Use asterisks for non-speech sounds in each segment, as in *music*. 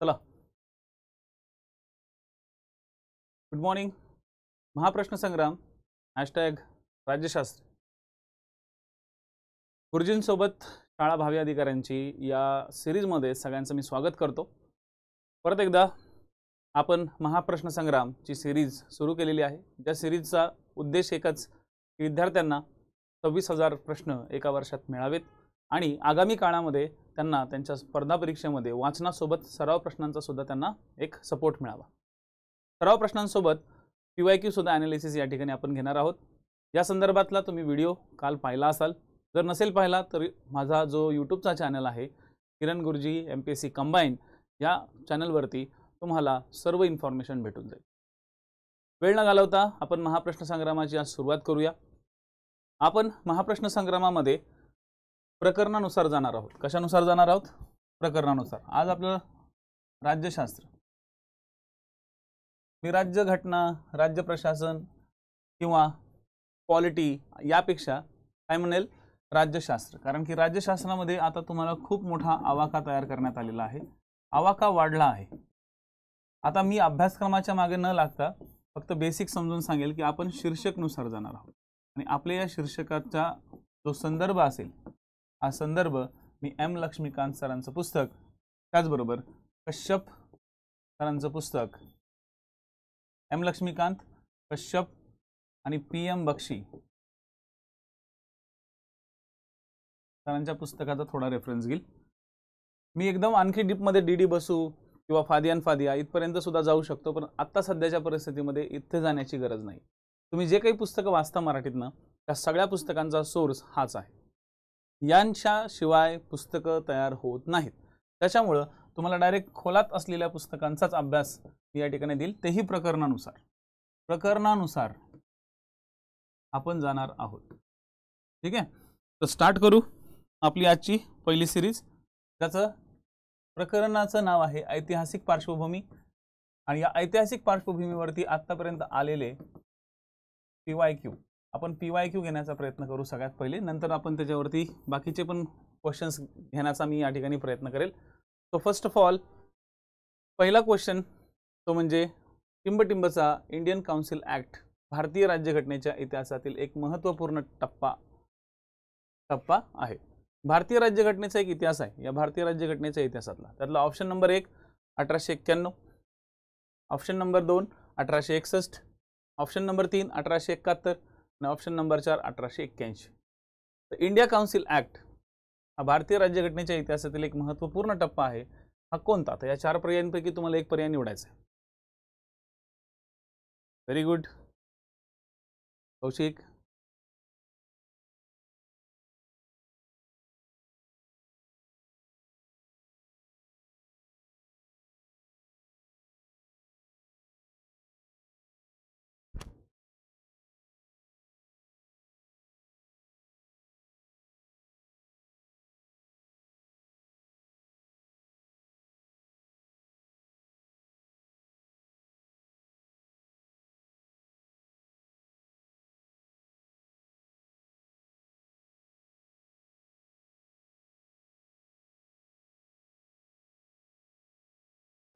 चला good morning महाप्रश्न संग्राम हॅशटॅग राज्यशास्त्र गुरुजींसोबत शाळा भावी अधिकाऱ्यांची या सिरीजमध्ये सगळ्यांचं मी स्वागत करतो परत एकदा आपण महाप्रश्न संग्रामची सिरीज सुरू केलेली आहे ज्या सिरीजचा उद्देश एकच विद्यार्थ्यांना सव्वीस हजार प्रश्न एका वर्षात मिळावेत आणि आगामी काळामध्ये त्यांना त्यांच्या स्पर्धा परीक्षेमध्ये वाचनासोबत सराव प्रश्नांचा सुद्धा त्यांना एक सपोर्ट मिळावा सराव प्रश्नांसोबत पी वाय क्यूसुद्धा ॲनालिसिस या ठिकाणी आपण घेणार आहोत या संदर्भातला तुम्ही व्हिडिओ काल पाहिला असाल जर नसेल पाहिला तर माझा जो यूट्यूबचा चॅनल आहे किरण गुरुजी M P S C combine या चॅनलवरती तुम्हाला सर्व इन्फॉर्मेशन भेटून जाईल वेळ न घालवता आपण महाप्रश्न संग्रामाची आज सुरुवात करूया आपण महाप्रश्न संग्रामामध्ये प्रकरणानुसार जाणार आहोत कशानुसार जाणार आहोत प्रकरणानुसार आज आपलं राज्यशास्त्र मी राज्य घटना राज्य प्रशासन किंवा पॉलिटी यापेक्षा काय म्हणेल राज्यशास्त्र कारण की राज्यशास्त्रामध्ये आता तुम्हाला खूप मोठा आवाका तयार करण्यात आलेला आहे आवाका वाढला आहे आता मी अभ्यासक्रमाच्या मागे न लागता फक्त बेसिक समजून सांगेल की आपण शीर्षकनुसार जाणार आहोत आणि आपल्या या शीर्षकाचा जो संदर्भ असेल हा संदर्भ मी एम लक्ष्मीकांत सरांचं पुस्तक त्याचबरोबर कश्यप सरांचं पुस्तक एम लक्ष्मीकांत कश्यप आणि पी एम बक्षी सरांच्या पुस्तकाचा थोडा रेफरन्स घेईल मी एकदम आणखी डीपमध्ये डी डी बसू किंवा फादियान फादिया इथपर्यंत सुद्धा जाऊ शकतो पण आत्ता सध्याच्या परिस्थितीमध्ये इथे जाण्याची गरज नाही तुम्ही जे काही पुस्तकं वाचता मराठीतनं त्या सगळ्या पुस्तकांचा सोर्स हाच आहे यांच्याशिवाय पुस्तकं तयार होत नाहीत त्याच्यामुळं तुम्हाला डायरेक्ट खोलात असलेल्या पुस्तकांचाच अभ्यास या ठिकाणी देईल तेही प्रकरणानुसार प्रकरणानुसार आपण जाणार आहोत ठीक आहे तर स्टार्ट करू आपली आजची पहिली सिरीज त्याचं प्रकरणाचं नाव आहे ऐतिहासिक पार्श्वभूमी आणि या ऐतिहासिक पार्श्वभूमीवरती आत्तापर्यंत आलेले पी वाय क्यू आपण पी वाय क्यू घेण्याचा प्रयत्न करू सगळ्यात पहिले नंतर आपण त्याच्यावरती बाकीचे पण क्वेश्चन्स घेण्याचा मी या ठिकाणी प्रयत्न करेल सो फर्स्ट ऑफ ऑल पहिला क्वेश्चन तो म्हणजे टिंबटिंबचा इंडियन काउन्सिल ॲक्ट भारतीय राज्यघटनेच्या इतिहासातील एक महत्त्वपूर्ण टप्पा टप्पा आहे भारतीय राज्यघटनेचा एक इतिहास आहे या भारतीय राज्यघटनेच्या इतिहासातला त्यातला ऑप्शन नंबर एक अठराशे एक्क्याण्णव ऑप्शन नंबर दोन अठराशे एकसष्ट ऑप्शन नंबर तीन अठराशे एकाहत्तर आणि ऑप्शन नंबर चार अठराशे एक्क्याऐंशी तर इंडिया काउन्सिल ॲक्ट हा भारतीय राज्यघटनेच्या इतिहासातील एक महत्त्वपूर्ण टप्पा आहे हा कोणता तर या चार पर्यायांपैकी तुम्हाला एक पर्याय निवडायचा आहे very good Kaushik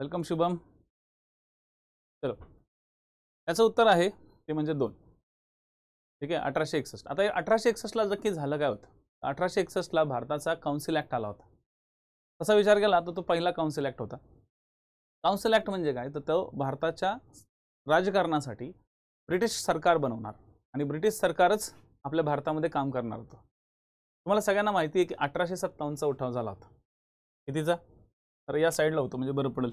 welcome Shubham चलो याचं उत्तर आहे ते म्हणजे दोन ठीक आहे अठराशे एकसष्ट आता अठराशे एकसष्टला नक्की झालं काय होतं अठराशे एकसष्टला भारताचा काउन्सिल ॲक्ट आला होता तसा विचार केला तर तो पहिला काउन्सिल ॲक्ट होता काउन्सिल ॲक्ट म्हणजे काय तर तो भारताच्या राजकारणासाठी ब्रिटिश सरकार बनवणार आणि ब्रिटिश सरकारच आपल्या भारतामध्ये काम करणार होतं तुम्हाला सगळ्यांना माहिती आहे की अठराशे सत्तावन्नचा उठाव झाला होता कितीचा तर या साईडला होतो म्हणजे बरं पडेल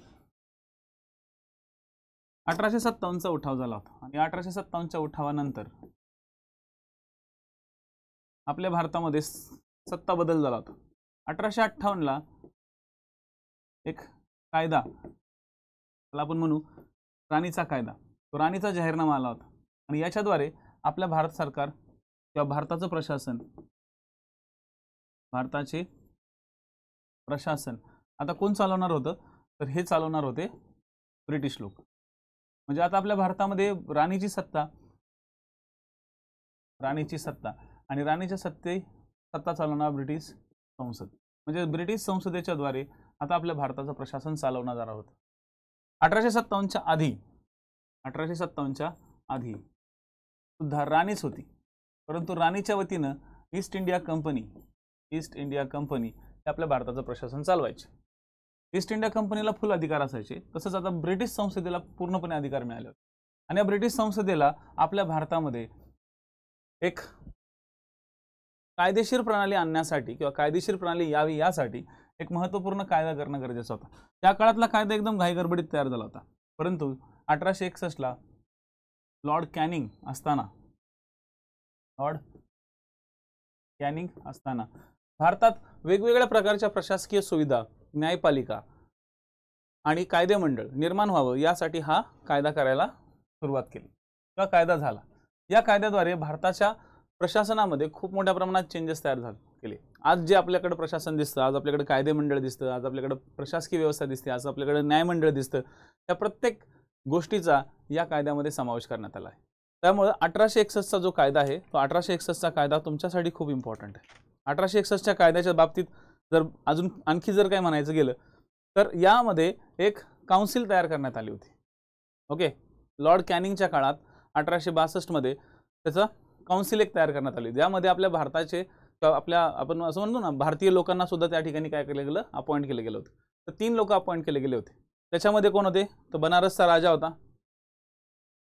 अठराशे सत्तावन्नचा उठाव झाला होता आणि अठराशे सत्तावन्नच्या उठावानंतर आपल्या भारतामध्ये सत्ता बदल झाला होता अठराशे अठ्ठावन्नला एक कायदा त्याला आपण म्हणू राणीचा कायदा तो राणीचा जाहीरनामा आला होता आणि याच्याद्वारे आपल्या भारत सरकार किंवा भारताचं प्रशासन भारताचे प्रशासन आता कोण चालवणार होतं तर हे चालवणार होते ब्रिटिश लोक म्हणजे आता आपल्या भारतामध्ये राणीची सत्ता राणीची सत्ता आणि राणीच्या सत्ते सत्ता चालवणार ब्रिटिश संसद म्हणजे ब्रिटिश संसदेच्या द्वारे आता आपल्या भारताचं प्रशासन चालवणार जाणार होतं अठराशे सत्तावन्नच्या आधी अठराशे सत्तावन्नच्या आधी सुद्धा राणीच होती परंतु राणीच्या वतीनं East India company East India company हे आपल्या भारताचं प्रशासन चालवायचे ईस्ट इंडिया कंपनीला फुल अधिकार असायचे तसंच आता ब्रिटिश संसदेला पूर्णपणे अधिकार मिळाले होते आणि या ब्रिटिश संसदेला आपल्या भारतामध्ये एक कायदेशीर प्रणाली आणण्यासाठी किंवा कायदेशीर प्रणाली यावी यासाठी एक महत्त्वपूर्ण कायदा करणं गरजेचं होतं त्या काळातला कायदा एकदम घाईगडबडीत तयार झाला होता परंतु अठराशे एकसष्टला लॉर्ड कॅनिंग असताना लॉर्ड कॅनिंग असताना भारतात वेगवेगळ्या प्रकारच्या प्रशासकीय सुविधा न्यायपालिका आणि कायदे मंडळ निर्माण व्हावं यासाठी हा कायदा करायला सुरुवात केली किंवा कायदा झाला या कायद्याद्वारे भारताच्या प्रशासनामध्ये खूप मोठ्या प्रमाणात चेंजेस तयार झाले केले आज जे आपल्याकडे प्रशासन दिसतं आज आपल्याकडे कायदे मंडळ दिसतं आज आपल्याकडे प्रशासकीय व्यवस्था दिसते आज आपल्याकडे न्यायमंडळ दिसतं त्या प्रत्येक गोष्टीचा या कायद्यामध्ये समावेश करण्यात आला आहे त्यामुळं अठराशे एकसष्टचा जो कायदा आहे तो अठराशे एकसष्टचा कायदा तुमच्यासाठी खूप इम्पॉर्टंट आहे अठराशे एकसष्टच्या कायद्याच्या बाबतीत जर अजून आणखी जर काय म्हणायचं गेलं तर यामध्ये एक काउन्सिल तयार करण्यात आली होती ओके लॉर्ड कॅनिंगच्या काळात अठराशे बासष्टमध्ये त्याचं काउन्सिल एक तयार करण्यात आली ज्यामध्ये आपल्या भारताचे आपल्या आपण असं म्हणतो ना भारतीय लोकांना सुद्धा त्या ठिकाणी काय केलं गेलं अपॉइंट केलं गेलं होतं तर तीन लोक अपॉइंट केले गेले होते त्याच्यामध्ये कोण होते तर बनारसचा राजा होता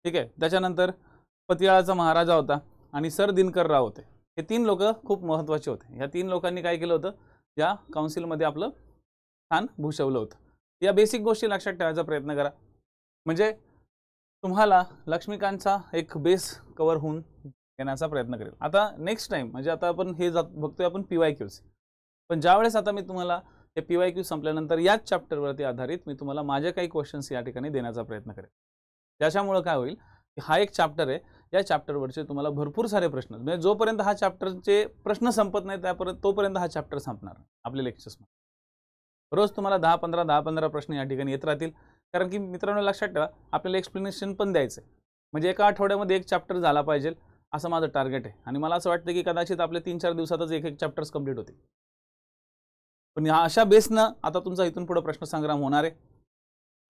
ठीक आहे त्याच्यानंतर पतियाळाचा महाराजा होता आणि सर दिनकर राव होते हे तीन लोक खूप महत्त्वाचे होते ह्या तीन लोकांनी काय केलं होतं या काउन्सिलमध्ये आपलं स्थान भूषवलं होतं या बेसिक गोष्टी लक्षात ठेवायचा प्रयत्न करा म्हणजे तुम्हाला लक्ष्मीकांतचा एक बेस कवर होऊन घेण्याचा प्रयत्न करेल आता नेक्स्ट टाईम म्हणजे आता आपण हे जात बघतोय आपण पी वाय क्यूज पण ज्यावेळेस आता मी तुम्हाला हे पी वाय क्यू संपल्यानंतर याच चॅप्टरवरती आधारित मी तुम्हाला माझे काही क्वेश्चन्स या ठिकाणी देण्याचा प्रयत्न करेल त्याच्यामुळं काय होईल हा एक चॅप्टर आहे या चॅप्टरवरचे तुम्हाला भरपूर सारे प्रश्न म्हणजे जोपर्यंत हा चॅप्टरचे प्रश्न संपत नाही त्यापर्यंत तोपर्यंत हा चॅप्टर संपणार आपले लेक्चर्समध्ये रोज तुम्हाला दहा पंधरा दहा पंधरा प्रश्न या ठिकाणी येत राहतील कारण की मित्रांनो लक्षात ठेवा आपल्याला एक्सप्लेनेशन पण द्यायचं आहे म्हणजे एका आठवड्यामध्ये एक चॅप्टर झाला पाहिजे असं माझं टार्गेट आहे आणि मला असं वाटतं की कदाचित आपले तीन चार दिवसातच एक एक चॅप्टर्स कम्प्लीट होतील पण या अशा बेसनं आता तुमचा इथून पुढं प्रश्नसंग्राम होणार आहे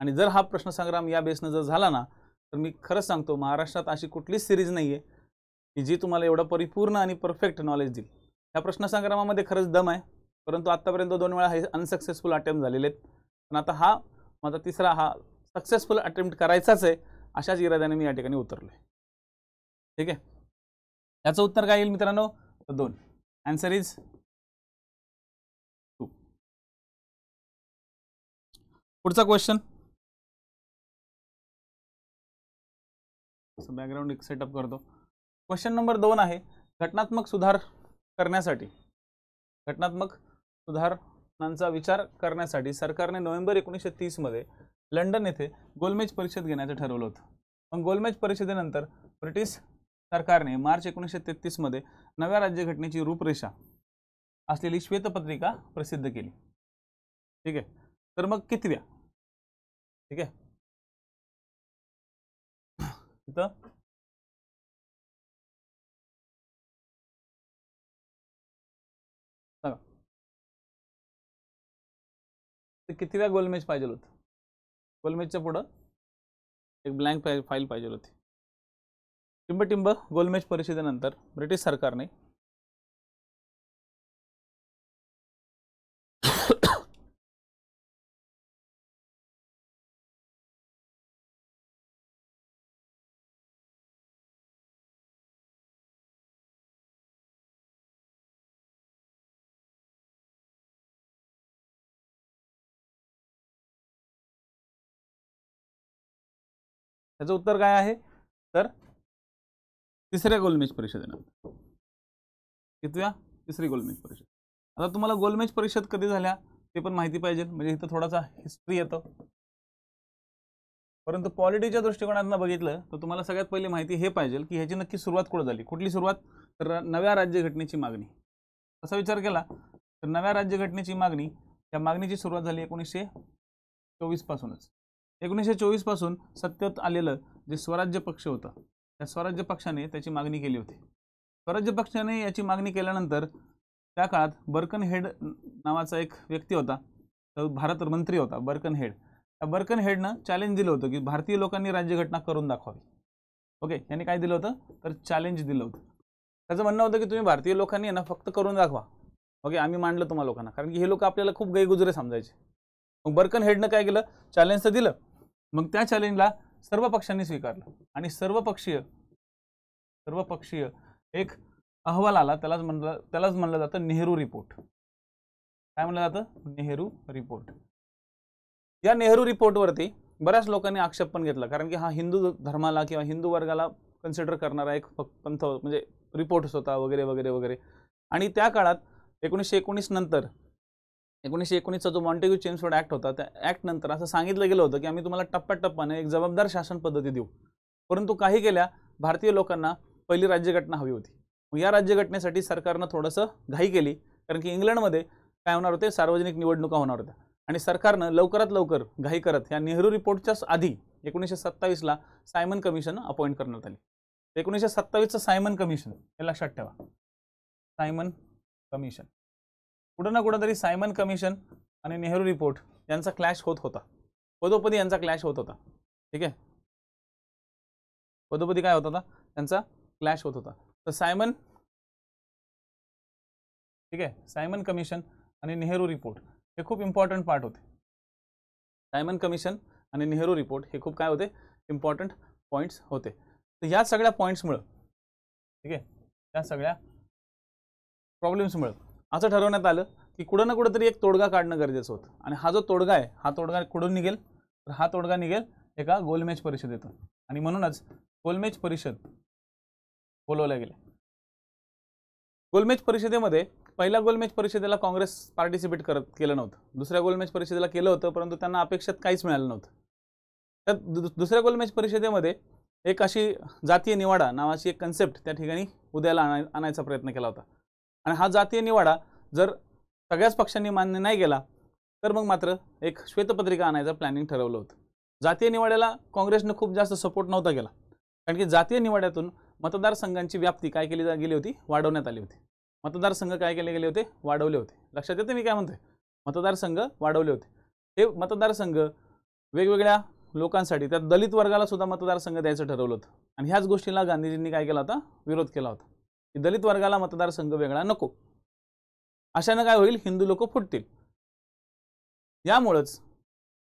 आणि जर हा प्रश्नसंग्राम या बेसनं जर झाला ना तर मी खरंच सांगतो महाराष्ट्रात अशी कुठलीच सिरीज नाही आहे की जी तुम्हाला एवढं परिपूर्ण आणि परफेक्ट नॉलेज देईल ह्या प्रश्नसंग्रामामध्ये खरंच दम आहे परंतु आत्तापर्यंत दोन वेळा हे अनसक्सेसफुल अटेम्प्ट झालेले आहेत पण आता हा माझा तिसरा हा सक्सेसफुल अटेम्प्ट करायचाच आहे अशाच इराद्याने मी या ठिकाणी उतरलो आहे ठीक आहे याचं उत्तर काय येईल मित्रांनो दोन आन्सर इज टू पुढचा क्वेश्चन असं बॅकग्राऊंड एक सेटअप करतो क्वेश्चन नंबर दोन आहे घटनात्मक सुधार करण्यासाठी घटनात्मक सुधारणांचा विचार करण्यासाठी सरकारने नोव्हेंबर एकोणीसशे तीसमध्ये लंडन येथे गोलमेज परिषद घेण्याचं ठरवलं होतं मग गोलमेज परिषदेनंतर ब्रिटिश सरकारने मार्च एकोणीसशे तेहतीसमध्ये नव्या राज्यघटनेची रूपरेषा असलेली श्वेतपत्रिका प्रसिद्ध केली ठीक आहे तर मग कितव्या ठीक आहे तिथं सांगा वेळा गोलमेज पाहिजे होत गोलमेजच्या पुढं एक ब्लँक फाईल पाहिजे होती टिंब टिंब गोलमेज परिषदेनंतर ब्रिटिश सरकारने त्याचं उत्तर काय आहे तर तिसऱ्या गोलमेज परिषदेनंतर कितव्या तिसरी गोलमेज परिषद आता तुम्हाला गोलमेज परिषद कधी झाल्या ते पण माहिती पाहिजे म्हणजे इथं थोडासा हिस्ट्री येतो परंतु पॉलिटीच्या दृष्टिकोनातनं बघितलं तर तुम्हाला सगळ्यात पहिली माहिती हे पाहिजे की ह्याची नक्की सुरुवात कुठं झाली कुठली सुरुवात तर नव्या राज्यघटनेची मागणी असा विचार केला तर नव्या राज्यघटनेची मागणी त्या मागणीची सुरुवात झाली एकोणीसशे चोवीसपासूनच एकोणीसशे चोवीसपासून सत्तेत आलेलं जे स्वराज्य पक्ष होतं त्या स्वराज्य पक्षाने त्याची मागणी केली होती स्वराज्य पक्षाने याची मागणी केल्यानंतर त्या काळात बर्कन हेड नावाचा एक व्यक्ती होता तो भारत मंत्री होता बर्कन हेड त्या बर्कन हेडनं चॅलेंज दिलं होतं की भारतीय लोकांनी राज्यघटना करून दाखवावी ओके यांनी काय दिलं होतं तर चॅलेंज दिलं होतं त्याचं म्हणणं होतं की तुम्ही भारतीय लोकांनी ना फक्त करून दाखवा ओके आम्ही मांडलं तुम्हाला लोकांना कारण की हे लोक आपल्याला खूप गैगुजरे समजायचे मग बर्कन हेडनं काय केलं चॅलेंज तर दिलं मग त्या चॅलेंजला सर्व पक्षांनी स्वीकारलं आणि सर्वपक्षीय सर्वपक्षीय एक अहवाल आला त्यालाच म्हणलं त्यालाच म्हणलं जातं नेहरू रिपोर्ट काय म्हणलं जातं नेहरू रिपोर्ट या नेहरू रिपोर्टवरती बऱ्याच लोकांनी आक्षेप पण घेतला कारण की हा हिंदू धर्माला किंवा हिंदू वर्गाला कन्सिडर करणारा एक पंथ म्हणजे रिपोर्ट होता वगैरे वगैरे वगैरे आणि त्या काळात एकोणीसशे एकोणीस नंतर एकोणीसशे एकोणीसचा जो मॉन्टेग्यू चेम्सफोर्ड ॲक्ट होता त्या नंतर असं सांगितलं गेलं होतं की आम्ही तुम्हाला टप्प्याटप्प्याने एक जबाबदार शासन पद्धती देऊ परंतु काही केल्या भारतीय लोकांना पहिली राज्यघटना हवी होती मग या राज्यघटनेसाठी सरकारनं थोडंसं घाई केली कारण की इंग्लंडमध्ये काय होणार होते सार्वजनिक निवडणुका होणार होत्या आणि सरकारनं लवकरात लवकर घाई करत या नेहरू रिपोर्टच्याच आधी एकोणीसशे सत्तावीसला सायमन कमिशन अपॉइंट करण्यात आली एकोणीसशे सत्तावीसचं सायमन कमिशन हे लक्षात ठेवा सायमन कमिशन कुठं ना कुठंतरी सायमन कमिशन आणि नेहरू रिपोर्ट यांचा क्लॅश होत होता पदोपदी यांचा क्लॅश होत होता ठीक आहे पदोपदी काय होत होता त्यांचा क्लॅश होत होता तर सायमन ठीक आहे सायमन कमिशन आणि नेहरू रिपोर्ट हे खूप इम्पॉर्टंट पार्ट होते सायमन कमिशन आणि नेहरू रिपोर्ट हे खूप काय होते इम्पॉर्टंट पॉईंट्स होते तर या सगळ्या पॉईंट्समुळं ठीक आहे या सगळ्या प्रॉब्लेम्समुळं असं ठरवण्यात आलं की कुठं ना कुठं एक तोडगा काढणं गरजेचं होतं आणि हा जो तोडगा आहे हा तोडगा कुठून निघेल तर हा तोडगा निघेल एका गोलमेज परिषदेतून आणि म्हणूनच गोलमेज परिषद बोलवल्या गेल्या गोलमेज परिषदेमध्ये पहिल्या गोलमेज परिषदेला काँग्रेस पार्टिसिपेट करत केलं नव्हतं दुसऱ्या गोलमेज परिषदेला केलं होतं परंतु त्यांना अपेक्षित काहीच मिळालं नव्हतं तर दुसऱ्या गोलमेज परिषदेमध्ये एक अशी जातीय निवाडा नावाची एक कन्सेप्ट त्या ठिकाणी उद्याला आणायचा प्रयत्न केला होता आणि हा जातीय निवाडा जर सगळ्याच पक्षांनी मान्य नाही केला तर मग मात्र एक श्वेतपत्रिका आणायचं प्लॅनिंग ठरवलं होतं जातीय निवाड्याला काँग्रेसनं खूप जास्त सपोर्ट नव्हता केला कारण की जातीय निवाड्यातून मतदारसंघांची व्याप्ती काय केली गेली होती वाढवण्यात आली होती मतदारसंघ काय केले गेले होते वाढवले होते लक्षात येते मी काय म्हणतोय मतदारसंघ वाढवले होते हे मतदारसंघ वेगवेगळ्या लोकांसाठी त्या दलित वर्गाला सुद्धा मतदारसंघ द्यायचं ठरवलं होतं आणि ह्याच गोष्टीला गांधीजींनी काय केला होता विरोध केला होता की दलित वर्गाला मतदारसंघ वेगळा नको अशानं काय होईल हिंदू लोक फुटतील यामुळंच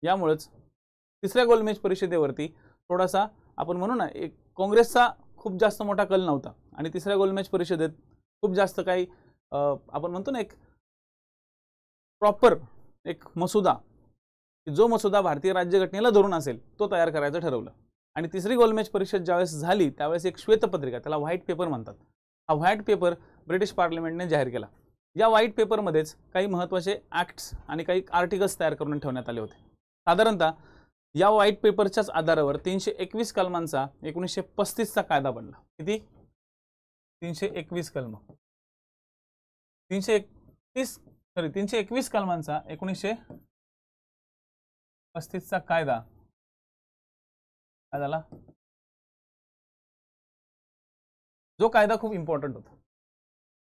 यामुळंच तिसऱ्या गोलमेज परिषदेवरती थोडासा आपण म्हणू ना एक काँग्रेसचा खूप जास्त मोठा कल नव्हता आणि तिसऱ्या गोलमेज परिषदेत खूप जास्त काही आपण म्हणतो ना एक प्रॉपर एक मसुदा जो मसुदा भारतीय राज्यघटनेला धरून असेल तो तयार करायचं ठरवलं आणि तिसरी गोलमेज परिषद ज्यावेळेस झाली त्यावेळेस एक श्वेतपत्रिका त्याला व्हाईट पेपर म्हणतात हा व्हाईट पेपर ब्रिटिश पार्लमेंटने जाहीर केला या व्हाईट पेपरमध्येच काही महत्त्वाचे ॲक्ट्स आणि काही आर्टिकल्स तयार करून ठेवण्यात आले होते साधारणतः या व्हाईट पेपरच्याच आधारावर तीनशे एकवीस कलमांचा एकोणीसशे पस्तीसचा कायदा बनला किती तीनशे एकवीस कलम तीनशे एकतीस सॉरी तीनशे एकवीस कलमांचा एकोणीसशे पस्तीसचा कायदा काय झाला जो कायदा खूप इम्पॉर्टंट होता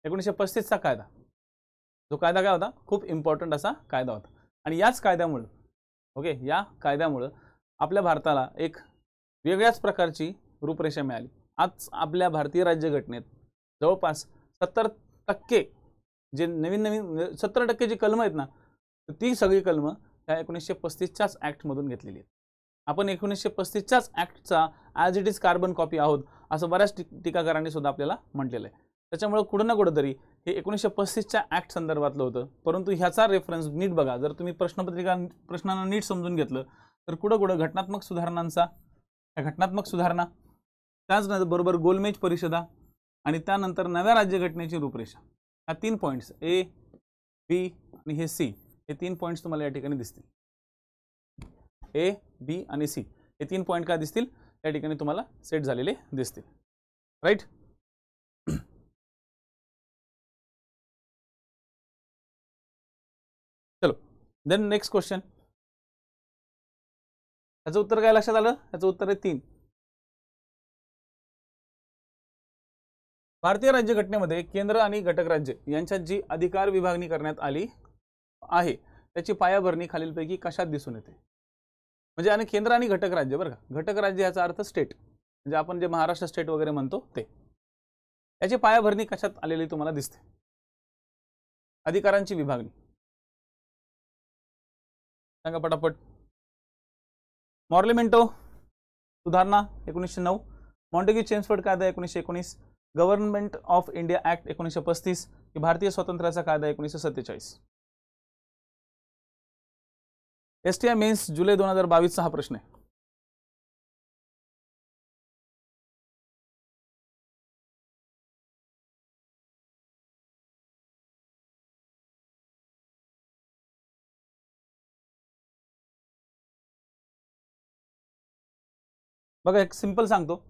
एकोणीसशे पस्तीसचा कायदा जो कायदा काय होता खूप इम्पॉर्टंट असा कायदा होता आणि याच कायद्यामुळं ओके या कायद्यामुळं आपल्या भारताला एक वेगळ्याच प्रकारची रूपरेषा मिळाली आज आपल्या भारतीय राज्यघटनेत जवळपास सत्तर टक्के जे नवीन नवीन सत्तर टक्के जी कलमं आहेत ना ती सगळी कलमं त्या एकोणीसशे पस्तीसच्याच ॲक्टमधून घेतलेली आहेत आपण एकोणीसशे पस्तीसच्याच ॲक्टचा as it is carbon copy आहोत असं बऱ्याच टीकाकारांनी सुद्धा आपल्याला म्हटलेलं आहे त्याच्यामुळं कुठं ना कुठंतरी हे एकोणीसशे पस्तीसच्या ॲक्ट संदर्भातलं होतं परंतु ह्याचा रेफरन्स नीट बघा जर तुम्ही प्रश्नपत्रिका प्रश्नांना नीट समजून घेतलं तर कुठं कुठं घटनात्मक सुधारणांचा घटनात्मक सुधारणा बरोबर गोलमेज परिषदा आणि त्यानंतर नव्या राज्यघटनेची रूपरेषा ह्या तीन पॉईंट्स ए बी आणि हे सी हे तीन पॉईंट्स तुम्हाला या ठिकाणी दिसतील ए बी आणि सी हे तीन पॉईंट काय दिसतील या ठिकाणी तुम्हाला सेट झालेले दिसतील राईट *clears throat* चलो देन नेक्स्ट क्वेश्चन याचं उत्तर काय लक्षात आलं याचं उत्तर आहे तीन भारतीय राज्यघटनेमध्ये केंद्र आणि घटक राज्य यांच्यात जी अधिकार विभागणी करण्यात आली आहे त्याची पायाभरणी खालीलपैकी कशात दिसून येते म्हणजे आणि केंद्र आणि घटक राज्य बरं का घटक राज्य याचा अर्थ स्टेट म्हणजे आपण जे महाराष्ट्र स्टेट वगैरे म्हणतो ते याची पायाभरणी कशात आलेली तुम्हाला दिसते अधिकारांची विभागणी सांगा पटापट मॉर्लिमेंटो सुधारणा एकोणीसशे नऊ मॉन्टेग्यू चेन्सफर्ड कायदा एकोणीसशे एकोणीस गव्हर्नमेंट ऑफ इंडिया ऍक्ट एकोणीसशे पस्तीस भारतीय स्वातंत्र्याचा कायदा एकोणीसशे सत्तेचाळीस एस टी आय मेन्स जुलै दोन हजार बावीसचा हा प्रश्न आहे बघा एक सिंपल सांगतो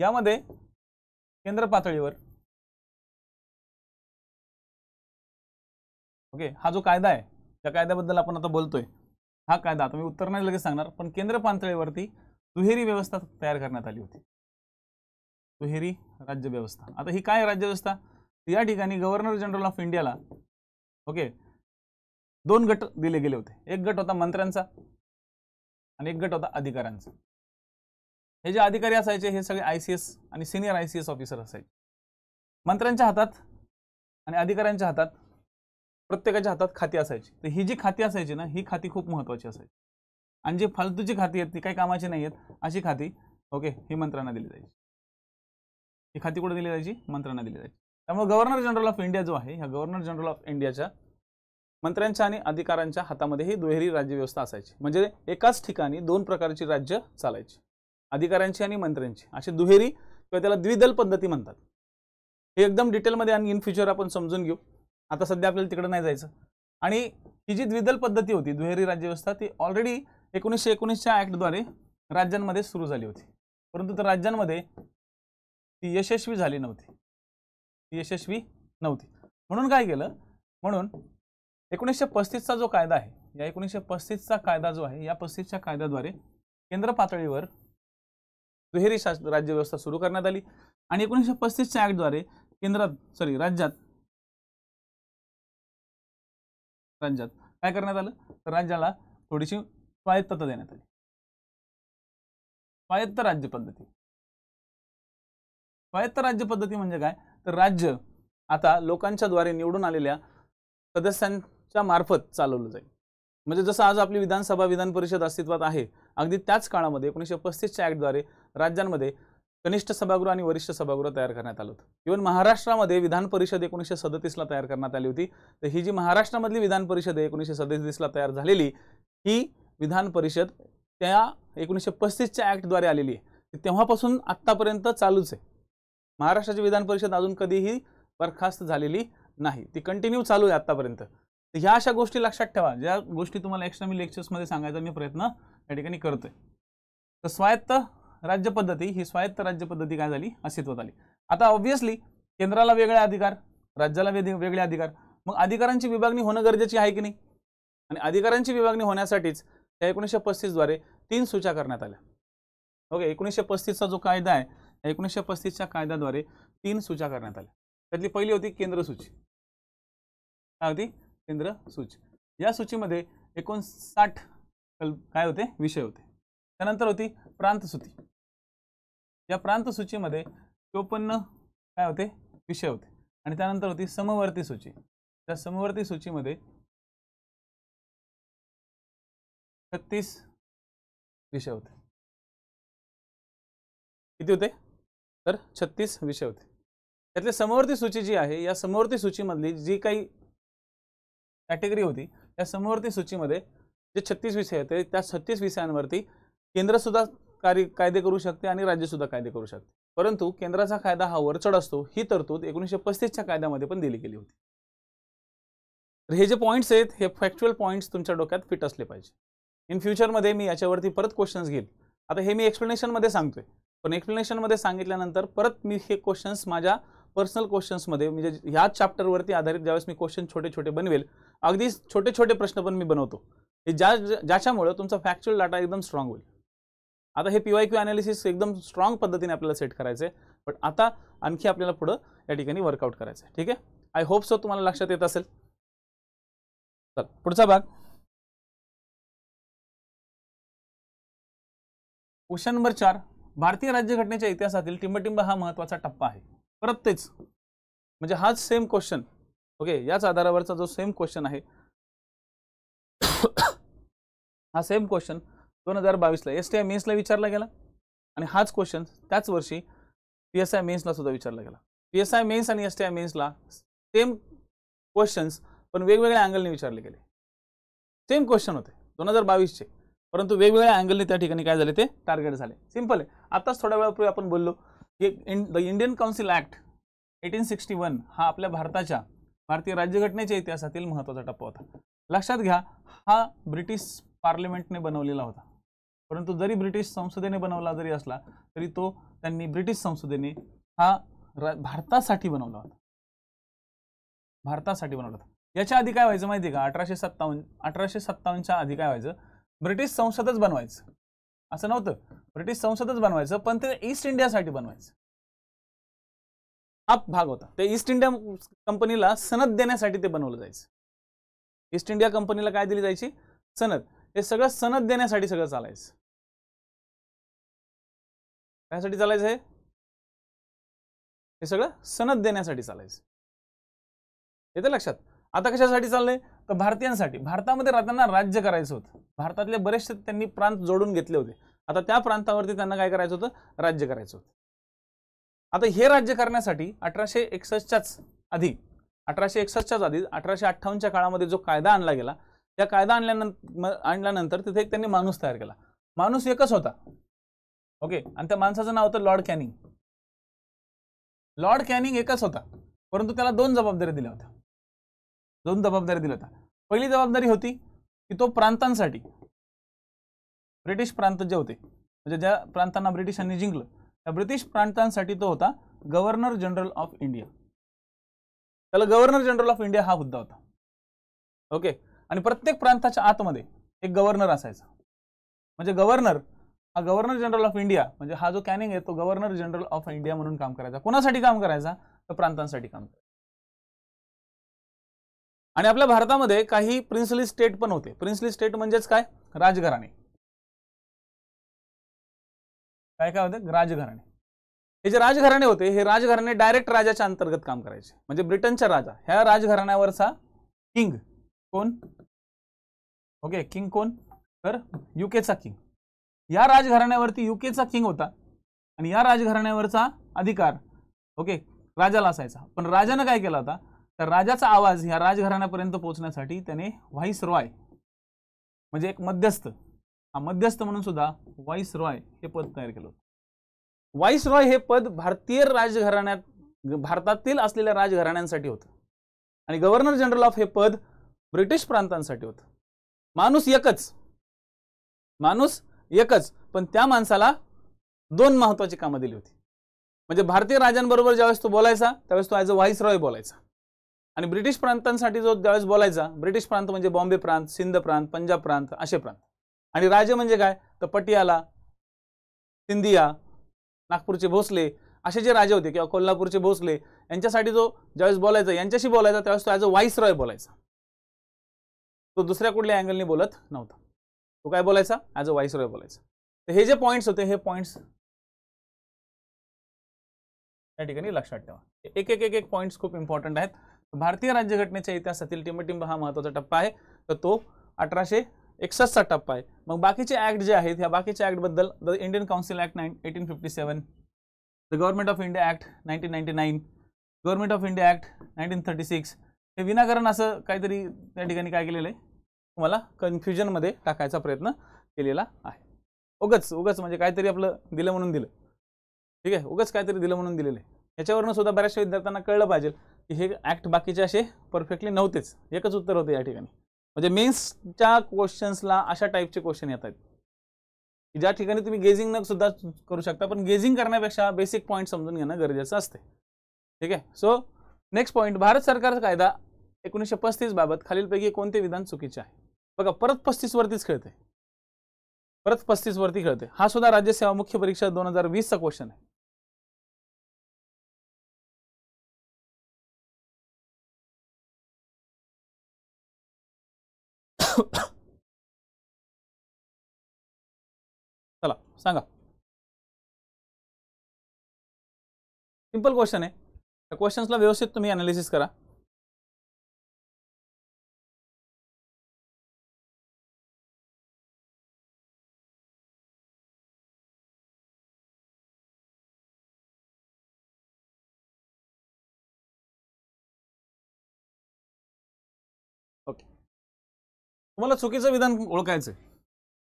यामध्ये केंद्र पातळीवर ओके हा जो कायदा आहे ज्या कायद्याबद्दल आपण आता बोलतोय हा कायदा आता मी उत्तर नाही लगेच सांगणार पण केंद्र पातळीवरती दुहेरी व्यवस्था तयार करण्यात आली होती दुहेरी राज्य व्यवस्था आता ही काय राज्य व्यवस्था या ठिकाणी गव्हर्नर जनरल ऑफ इंडियाला ओके दोन गट दिले गेले होते एक गट होता मंत्र्यांचा आणि एक गट होता अधिकाऱ्यांचा हे जे अधिकारी असायचे हे सगळे आय सी एस आणि senior I C S officer असायचे मंत्र्यांच्या हातात आणि अधिकाऱ्यांच्या हातात प्रत्येकाच्या हातात खाती असायची तर ही जी खाती असायची ना ही खाती खूप महत्त्वाची असायची आणि जी फालतूची खाती आहेत ती काही कामाची नाही आहेत अशी खाती ओके ही मंत्र्यांना दिली जायची ही खाती कुठे दिली जायची मंत्र्यांना दिली जायची त्यामुळे गव्हर्नर जनरल ऑफ इंडिया जो आहे ह्या गव्हर्नर जनरल ऑफ इंडियाच्या मंत्र्यांच्या आणि अधिकाऱ्यांच्या हातामध्ये ही दुहेरी राज्यव्यवस्था असायची म्हणजे एकाच ठिकाणी दोन प्रकारची राज्य चालायची अधिकाऱ्यांची आणि मंत्र्यांची अशी दुहेरी किंवा त्याला द्विदल पद्धती म्हणतात हे एकदम डिटेलमध्ये आणि इन फ्युचर आपण समजून घेऊ आता सध्या आपल्याला तिकडे नाही जायचं आणि ही जी द्विदल पद्धती होती दुहेरी राज्यव्यवस्था ती ऑलरेडी एकोणीसशे एकोणीसच्या ॲक्टद्वारे राज्यांमध्ये सुरू झाली होती परंतु तर राज्यांमध्ये ती यशस्वी झाली नव्हती ती यशस्वी नव्हती म्हणून काय केलं म्हणून एकोणीसशे पस्तीसचा जो कायदा आहे या एकोणीसशे पस्तीसचा कायदा जो आहे या पस्तीसच्या कायद्याद्वारे केंद्र पातळीवर दुहेरी शास राज्यव्यवस्था सुरू करण्यात आली आणि एकोणीसशे पस्तीसच्या ॲक्टद्वारे केंद्रात सॉरी राज्यात राज्यात काय करण्यात आलं तर राज्याला थोडीशी स्वायत्तता देण्यात आली स्वायत्त राज्य पद्धती स्वायत्त राज्य पद्धती म्हणजे काय तर राज्य आता लोकांच्या द्वारे निवडून आलेल्या सदस्यांच्या मार्फत चालवलं जाईल म्हणजे जसं आज आपली विधानसभा विधान परिषद अस्तित्वात आहे अगदी त्याच काळामध्ये एकोणीसशे पस्तीसच्या ऍक्टद्वारे राज्यांमध्ये कनिष्ठ सभागृह आणि वरिष्ठ सभागृह तयार करण्यात आलं होतं इव्हन महाराष्ट्रामध्ये विधान परिषद एकोणीसशे सदतीसला तयार करण्यात आली होती तर ही जी महाराष्ट्रामधली विधान परिषद आहे एकोणीसशे सदतीसला तयार झालेली ही विधान परिषद त्या एकोणीसशे पस्तीसच्या ॲक्टद्वारे आलेली आहे तेव्हापासून आत्तापर्यंत चालूच आहे महाराष्ट्राची विधान परिषद अजून कधीही बरखास्त झालेली नाही ती कंटिन्यू चालू आहे आत्तापर्यंत ह्या अशा गोष्टी लक्षात ठेवा ज्या गोष्टी तुम्हाला एक्स्ट्रा मी लेक्चर्समध्ये सांगायचा मी प्रयत्न या ठिकाणी करतोय तर स्वायत्त राज्यपद्धती ही स्वायत्त राज्यपद्धती काय झाली अस्तित्वात आली आता ऑब्व्हियसली केंद्राला वेगळे अधिकार राज्याला वेगळे अधिकार मग अधिकारांची विभागणी होणं गरजेची आहे की नाही आणि अधिकारांची विभागणी होण्यासाठीच त्या एकोणीसशे पस्तीसद्वारे तीन सूचना करण्यात आल्या ओके एकोणीसशे पस्तीसचा जो कायदा आहे त्या एकोणीसशे पस्तीसच्या कायद्याद्वारे तीन सूचा करण्यात आल्या त्यातली पहिली होती केंद्र सूची काय होती केंद्र सूची या सूचीमध्ये एकोणसाठ कल काय होते विषय होते त्यानंतर होती प्रांतसूची या प्रांत सूचीमध्ये चोपन्न काय होते विषय होते आणि त्यानंतर होती समवर्ती सूची त्या समवर्ती सूचीमध्ये छत्तीस विषय होते किती होते तर छत्तीस विषय होते त्यातली समवर्ती सूची जी आहे या समवर्ती सूचीमधली जी काही कॅटेगरी होती या समवर्ती सूचीमध्ये जे छत्तीस विषय होते त्या छत्तीस विषयांवरती सुद्धा कार्य कायदे करू शकते आणि राज्यसुद्धा कायदे करू शकते परंतु केंद्राचा कायदा हा वरचढ असतो ही तरतूद एकोणीसशे पस्तीसच्या कायद्यामध्ये पण दिली गेली होती तर हे जे पॉईंट्स आहेत हे फॅक्च्युअल पॉईंट्स तुमच्या डोक्यात फिट असले पाहिजे इन फ्युचरमध्ये मी याच्यावरती परत क्वेश्चन्स घेईल आता हे मी एक्सप्लेनेशनमध्ये सांगतोय पण एक्सप्लेनेशनमध्ये सांगितल्यानंतर परत मी हे क्वेश्चन्स माझ्या पर्सनल क्वेश्चन्समध्ये म्हणजे ह्याच चॅप्टरवरती आधारित ज्यावेळेस मी क्वेश्चन छोटे छोटे बनवेल अगदी छोटे छोटे प्रश्न पण मी बनवतो हे ज्या ज्याच्यामुळं तुमचा फॅक्च्युअल डाटा एकदम स्ट्रॉंग होईल आता हे पी क्यू ॲनालिसिस एकदम स्ट्रॉंग पद्धतीने आपल्याला सेट करायचं आहे बट आता आणखी आपल्याला पुढं या ठिकाणी वर्कआउट करायचं आहे ठीक आहे आय होप सो तुम्हाला लक्षात येत असेल चल पुढचा भाग क्वेश्चन नंबर चार भारतीय राज्यघटनेच्या इतिहासातील टिंबटिंब हा महत्वाचा टप्पा आहे परत तेच म्हणजे हाच सेम क्वेश्चन ओके याच आधारावरचा जो सेम क्वेश्चन आहे *coughs* हा सेम क्वेश्चन दोन हजार बावीसला एस टी आय मेन्सला विचारला गेला आणि हाच क्वेश्चन त्याच वर्षी पी एस आय मेन्सला सुद्धा विचारला गेला पी एस आय मेन्स आणि एस टी आय मेन्सला सेम क्वेश्चन्स पण वेगवेगळ्या अँगलने विचारले गेले सेम क्वेश्चन होते दोन हजार बावीसचे परंतु वेगवेगळ्या अँगलने त्या ठिकाणी काय झाले ते टार्गेट झाले सिम्पल आहे आताच थोड्या वेळापूर्वी आपण बोललो की the Indian council act eighteen sixty one हा आपल्या भारताच्या भारतीय राज्यघटनेच्या इतिहासातील महत्त्वाचा टप्पा होता लक्षात घ्या हा ब्रिटिश पार्लिमेंटने बनवलेला होता परंतु जरी ब्रिटिश संसदेने बनवला जरी असला तरी तो त्यांनी ब्रिटिश संसदेने हा भारतासाठी बनवला होता भारतासाठी बनवला होता याच्या आधी काय व्हायचं माहिती का अठराशे सत्तावन्न अठराशे सत्तावन्नच्या आधी काय व्हायचं ब्रिटिश संसदच बनवायचं असं नव्हतं ब्रिटिश संसदच बनवायचं पण ते ईस्ट इंडियासाठी बनवायचं हा भाग होता ते ईस्ट इंडिया कंपनीला सनद देण्यासाठी ते बनवलं जायचं ईस्ट इंडिया कंपनीला काय दिली जायची सनद हे सगळं सनद देण्यासाठी सगळं चालायचं त्यासाठी चालायचं हे हे सगळं सनद देण्यासाठी चालायचं येतं लक्षात आता कशासाठी चाललंय तर भारतीयांसाठी भारतामध्ये राहताना राज्य करायचं होतं भारतातले बरेचसे त्यांनी प्रांत जोडून घेतले होते आता त्या प्रांतावरती त्यांना काय करायचं होतं राज्य करायचं होतं आता हे राज्य करण्यासाठी अठराशे एकसष्टच्याच आधी अठराशे एकसष्टच्याच आधी अठराशे अठ्ठावन्नच्या काळामध्ये जो कायदा आणला गेला त्या कायदा आणल्यानंतर आणल्यानंतर तिथे एक त्यांनी माणूस तयार केला माणूस एकच होता ओके आणि त्या माणसाचं नाव होतं लॉर्ड कॅनिंग लॉर्ड कॅनिंग एकच होता परंतु त्याला दोन जबाबदाऱ्या दिल्या होत्या दोन जबाबदाऱ्या दिल्या होत्या पहिली जबाबदारी होती की तो प्रांतांसाठी ब्रिटिश प्रांत जे होते म्हणजे ज्या प्रांतांना ब्रिटिशांनी जिंकलं त्या ब्रिटिश प्रांतांसाठी तो होता गव्हर्नर जनरल ऑफ इंडिया त्याला गव्हर्नर जनरल ऑफ इंडिया हा मुद्दा होता ओके आणि प्रत्येक प्रांताच्या आतमध्ये एक गव्हर्नर असायचा म्हणजे गव्हर्नर हा गव्हर्नर जनरल ऑफ इंडिया म्हणजे हा जो कॅनिंग आहे तो गव्हर्नर जनरल ऑफ इंडिया म्हणून काम करायचा कोणासाठी काम करायचा तर प्रांतांसाठी काम करायचं आणि आपल्या भारतामध्ये काही प्रिन्सली स्टेट पण होते प्रिन्सली स्टेट म्हणजेच काय राजघराणे काय काय होते राजघराणे हे जे राजघराणे होते हे राजघराणे डायरेक्ट राजाच्या अंतर्गत काम करायचे म्हणजे ब्रिटनच्या राजा ह्या राजघराण्यावरचा किंग कोण ओके किंग कोण तर युकेचा किंग या राजघराण्यावरती युकेचा किंग होता आणि या राजघराण्यावरचा अधिकार ओके राजाला असायचा पण राजानं काय केला होता तर राजाचा आवाज ह्या राजघराण्यापर्यंत पोहोचण्यासाठी त्याने व्हाईस रॉय म्हणजे एक मध्यस्थ हा मध्यस्थ म्हणून सुद्धा व्हाईस रॉय हे पद तयार केलं होतं व्हाईस रॉय हे पद भारतीय राजघराण्यात भारतातील असलेल्या राजघराण्यांसाठी होतं आणि गव्हर्नर जनरल ऑफ हे पद ब्रिटिश प्रांतांसाठी होतं माणूस एकच माणूस एकच पण त्या माणसाला दोन महत्वाची कामं दिली होती म्हणजे भारतीय राजांबरोबर ज्यावेळेस तो बोलायचा त्यावेळेस तो ॲज अ व्हाईस रॉय बोलायचा आणि ब्रिटिश प्रांतांसाठी जो ज्यावेळेस बोलायचा ब्रिटिश प्रांत म्हणजे बॉम्बे प्रांत सिंध प्रांत पंजाब प्रांत असे प्रांत आणि राजे म्हणजे काय तर पटियाला सिंधिया नागपूरचे भोसले असे जे राजे होते किंवा कोल्हापूरचे भोसले यांच्यासाठी जो ज्यावेळेस बोलायचा यांच्याशी बोलायचा त्यावेळेस तो ॲज अ व्हाईस रॉय बोलायचा तो दुसऱ्या कुठल्या अँगलने बोलत नव्हता तो काय बोलायचा ॲज अ व्हाईस रॉय बोलायचा तर हे जे पॉईंट्स होते हे पॉईंट्स या ठिकाणी लक्षात ठेवा एक एक एक एक पॉईंट्स खूप इम्पॉर्टंट आहेत भारतीय राज्यघटनेच्या इतिहासातील टिंबटिंब हा महत्त्वाचा टप्पा आहे तर तो अठराशे एकसष्टचा टप्पा आहे मग बाकीचे ॲक्ट जे आहेत ह्या बाकीच्या ॲक्टबद्दल the Indian council act nine eighteen fifty seven the government of India act nineteen ninety nine government of India act nineteen thirty six हे विनाकारण असं काहीतरी त्या ठिकाणी काय केलेलं आहे तुम्हाला कन्फ्युजनमध्ये टाकायचा प्रयत्न केलेला आहे उगच उगच म्हणजे काहीतरी आपलं दिलं म्हणून दिलं ठीक आहे उगच काहीतरी दिलं म्हणून दिलेलं आहे ह्याच्यावरनं सुद्धा बऱ्याचशा विद्यार्थ्यांना कळलं पाहिजे की हे ॲक्ट बाकीचे असे परफेक्टली नव्हतेच एकच उत्तर होते या ठिकाणी म्हणजे मेन्सच्या क्वेश्चन्सला अशा टाईपचे क्वेश्चन येत आहेत की ज्या ठिकाणी तुम्ही गेझिंग न सुद्धा करू शकता पण गेझिंग करण्यापेक्षा बेसिक पॉईंट समजून घेणं गरजेचं असते ठीक आहे सो नेक्स्ट पॉईंट भारत सरकारचा कायदा एकोणीसशे पस्तीस बाबत खालीलपैकी कोणते विधान चुकीचे आहे बघा परत पस्तीस वरतीच खेळते परत पस्तीस वरती खेळते हा सुद्धा राज्यसेवा मुख्य परीक्षा दोन हजार वीसचा क्वेश्चन आहे चला सांगा सिंपल क्वेश्चन आहे त्या क्वेश्चन्सला व्यवस्थित तुम्ही अनालिसिस करा तुम्हाला चुकीचं विधान ओळखायचं आहे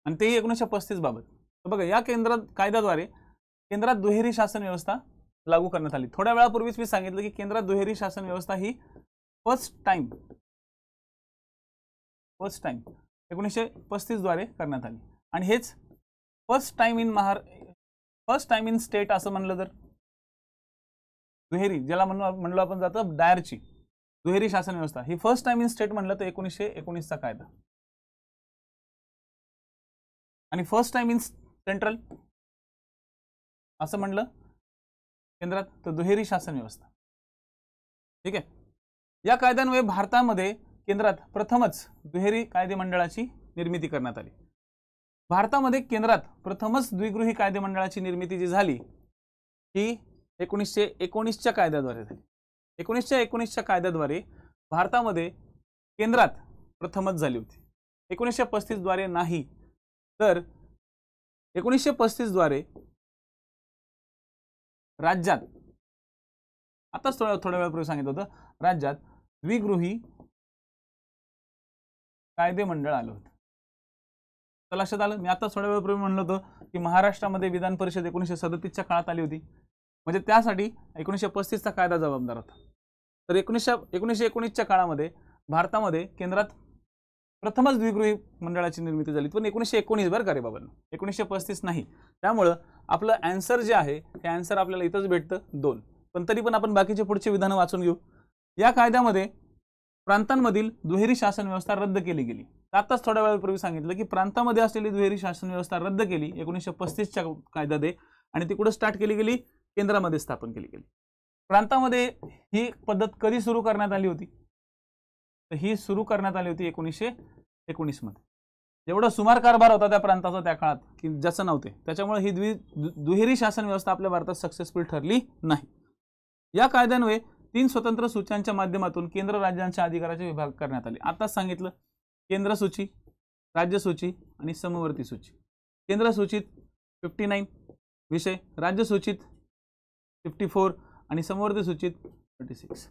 आणि तेही एकोणीसशे पस्तीस बाबत बघा या केंद्रात कायद्याद्वारे केंद्रात दुहेरी शासन व्यवस्था लागू करण्यात आली थोड्या वेळापूर्वीच मी सांगितलं की केंद्रात दुहेरी शासन व्यवस्था ही फर्स्ट टाइम फर्स्ट टाइम एकोणीसशे पस्तीसद्वारे करण्यात आली आणि हेच फर्स्ट टाइम इन महार फर्स्ट टाइम इन स्टेट असं म्हणलं तर दुहेरी ज्याला म्हणू म्हणलो आपण जातं डायरची दुहेरी शासन व्यवस्था ही फर्स्ट टाइम इन स्टेट म्हणलं तर एकोणीसशे एकोणीसचा कायदा आणि फर्स्ट टाइम इन सेंट्रल असं म्हणलं केंद्रात तर दुहेरी शासन व्यवस्था ठीक आहे या कायद्यान्वये भारतामध्ये केंद्रात प्रथमच दुहेरी कायदे मंडळाची निर्मिती करण्यात आली भारतामध्ये केंद्रात प्रथमच द्विगृही कायदे मंडळाची निर्मिती जी झाली ती एकोणीसशे एकोणीसच्या कायद्याद्वारे झाली एकोणीसशे एकोणीसच्या कायद्याद्वारे भारतामध्ये केंद्रात प्रथमच झाली होती एकोणीसशे पस्तीसद्वारे नाही तर एकोणीसशे पस्तीसद्वारे राज्यात आताच थोड्या थोड्या वेळापूर्वी सांगितलं होतं राज्यात द्विगृही कायदे मंडळ आलं होतं तर लक्षात आलं मी आता थोड्या वेळापूर्वी म्हणलं होतं की महाराष्ट्रामध्ये विधान परिषद एकोणीसशे सदतीसच्या काळात आली होती म्हणजे त्यासाठी एकोणीसशे पस्तीसचा कायदा जबाबदार होता तर एकोणीसशे एकोणीसशे एकोणीसच्या काळामध्ये भारतामध्ये केंद्रात प्रथमच द्विगृही मंडळाची निर्मिती झाली पण एकोणीसशे एकोणीस बरं का रे बाबांनो एकोणीसशे पस्तीस नाही त्यामुळं आपलं अँसर जे आहे ते अँसर आपल्याला इथंच भेटतं दोन पण तरी पण आपण बाकीचे पुढचे विधानं वाचून घेऊ या कायद्यामध्ये प्रांतांमधील दुहेरी शासन व्यवस्था रद्द केली गेली आताच थोड्या वेळापूर्वी सांगितलं की प्रांतामध्ये असलेली दुहेरी शासन व्यवस्था रद्द केली एकोणीसशे पस्तीसच्या कायद्यात आणि ती कुठं स्टार्ट केली गेली केंद्रामध्ये स्थापन केली गेली प्रांतामध्ये ही पद्धत कधी सुरू करण्यात आली होती तर ही सुरू करण्यात आली होती एकोणीसशे मध्ये एवढा सुमार कारभार होता त्या प्रांताचा त्या काळात की जसं नव्हते त्याच्यामुळे ही द्वि दुहेरी शासन व्यवस्था आपल्या भारतात सक्सेसफुल ठरली नाही या कायद्यान्वये तीन स्वतंत्र सूच्यांच्या माध्यमातून केंद्र राज्यांच्या अधिकाराचे विभाग करण्यात आले आताच सांगितलं केंद्र सूची राज्य सूची आणि समवर्ती सूची केंद्र सूचित फिफ्टी नाईन विषय राज्य सूचित फिफ्टी फोर आणि समवर्ती सूचित थर्टी सिक्स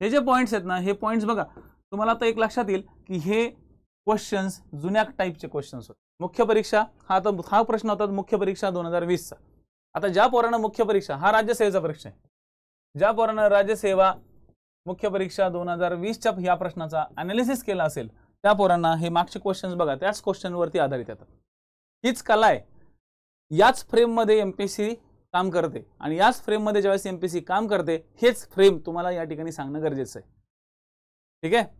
हे जे पॉईंट्स आहेत ना हे पॉईंट्स बघा तुम्हाला आता एक लक्षात येईल की हे क्वेश्चन्स जुन्या टाईपचे क्वेश्चन्स होते मुख्य परीक्षा हा आता हा प्रश्न होता मुख्य परीक्षा दोन हजार वीसचा आता ज्या पोरानं मुख्य परीक्षा हा राज्यसेवेचा प्रश्न आहे ज्या पोरानं राज्यसेवा मुख्य परीक्षा दोन हजार वीसच्या या प्रश्नाचा अनालिसिस केला असेल त्या पोरांना हे मागचे क्वेश्चन्स बघा त्याच क्वेश्चनवरती आधारित येतात हीच कला आहे याच फ्रेममध्ये एम पी सी काम करते आणि याच फ्रेममध्ये ज्यावेळेस एम पी सी काम करते हेच फ्रेम तुम्हाला या ठिकाणी सांगणं गरजेचं आहे ठीक आहे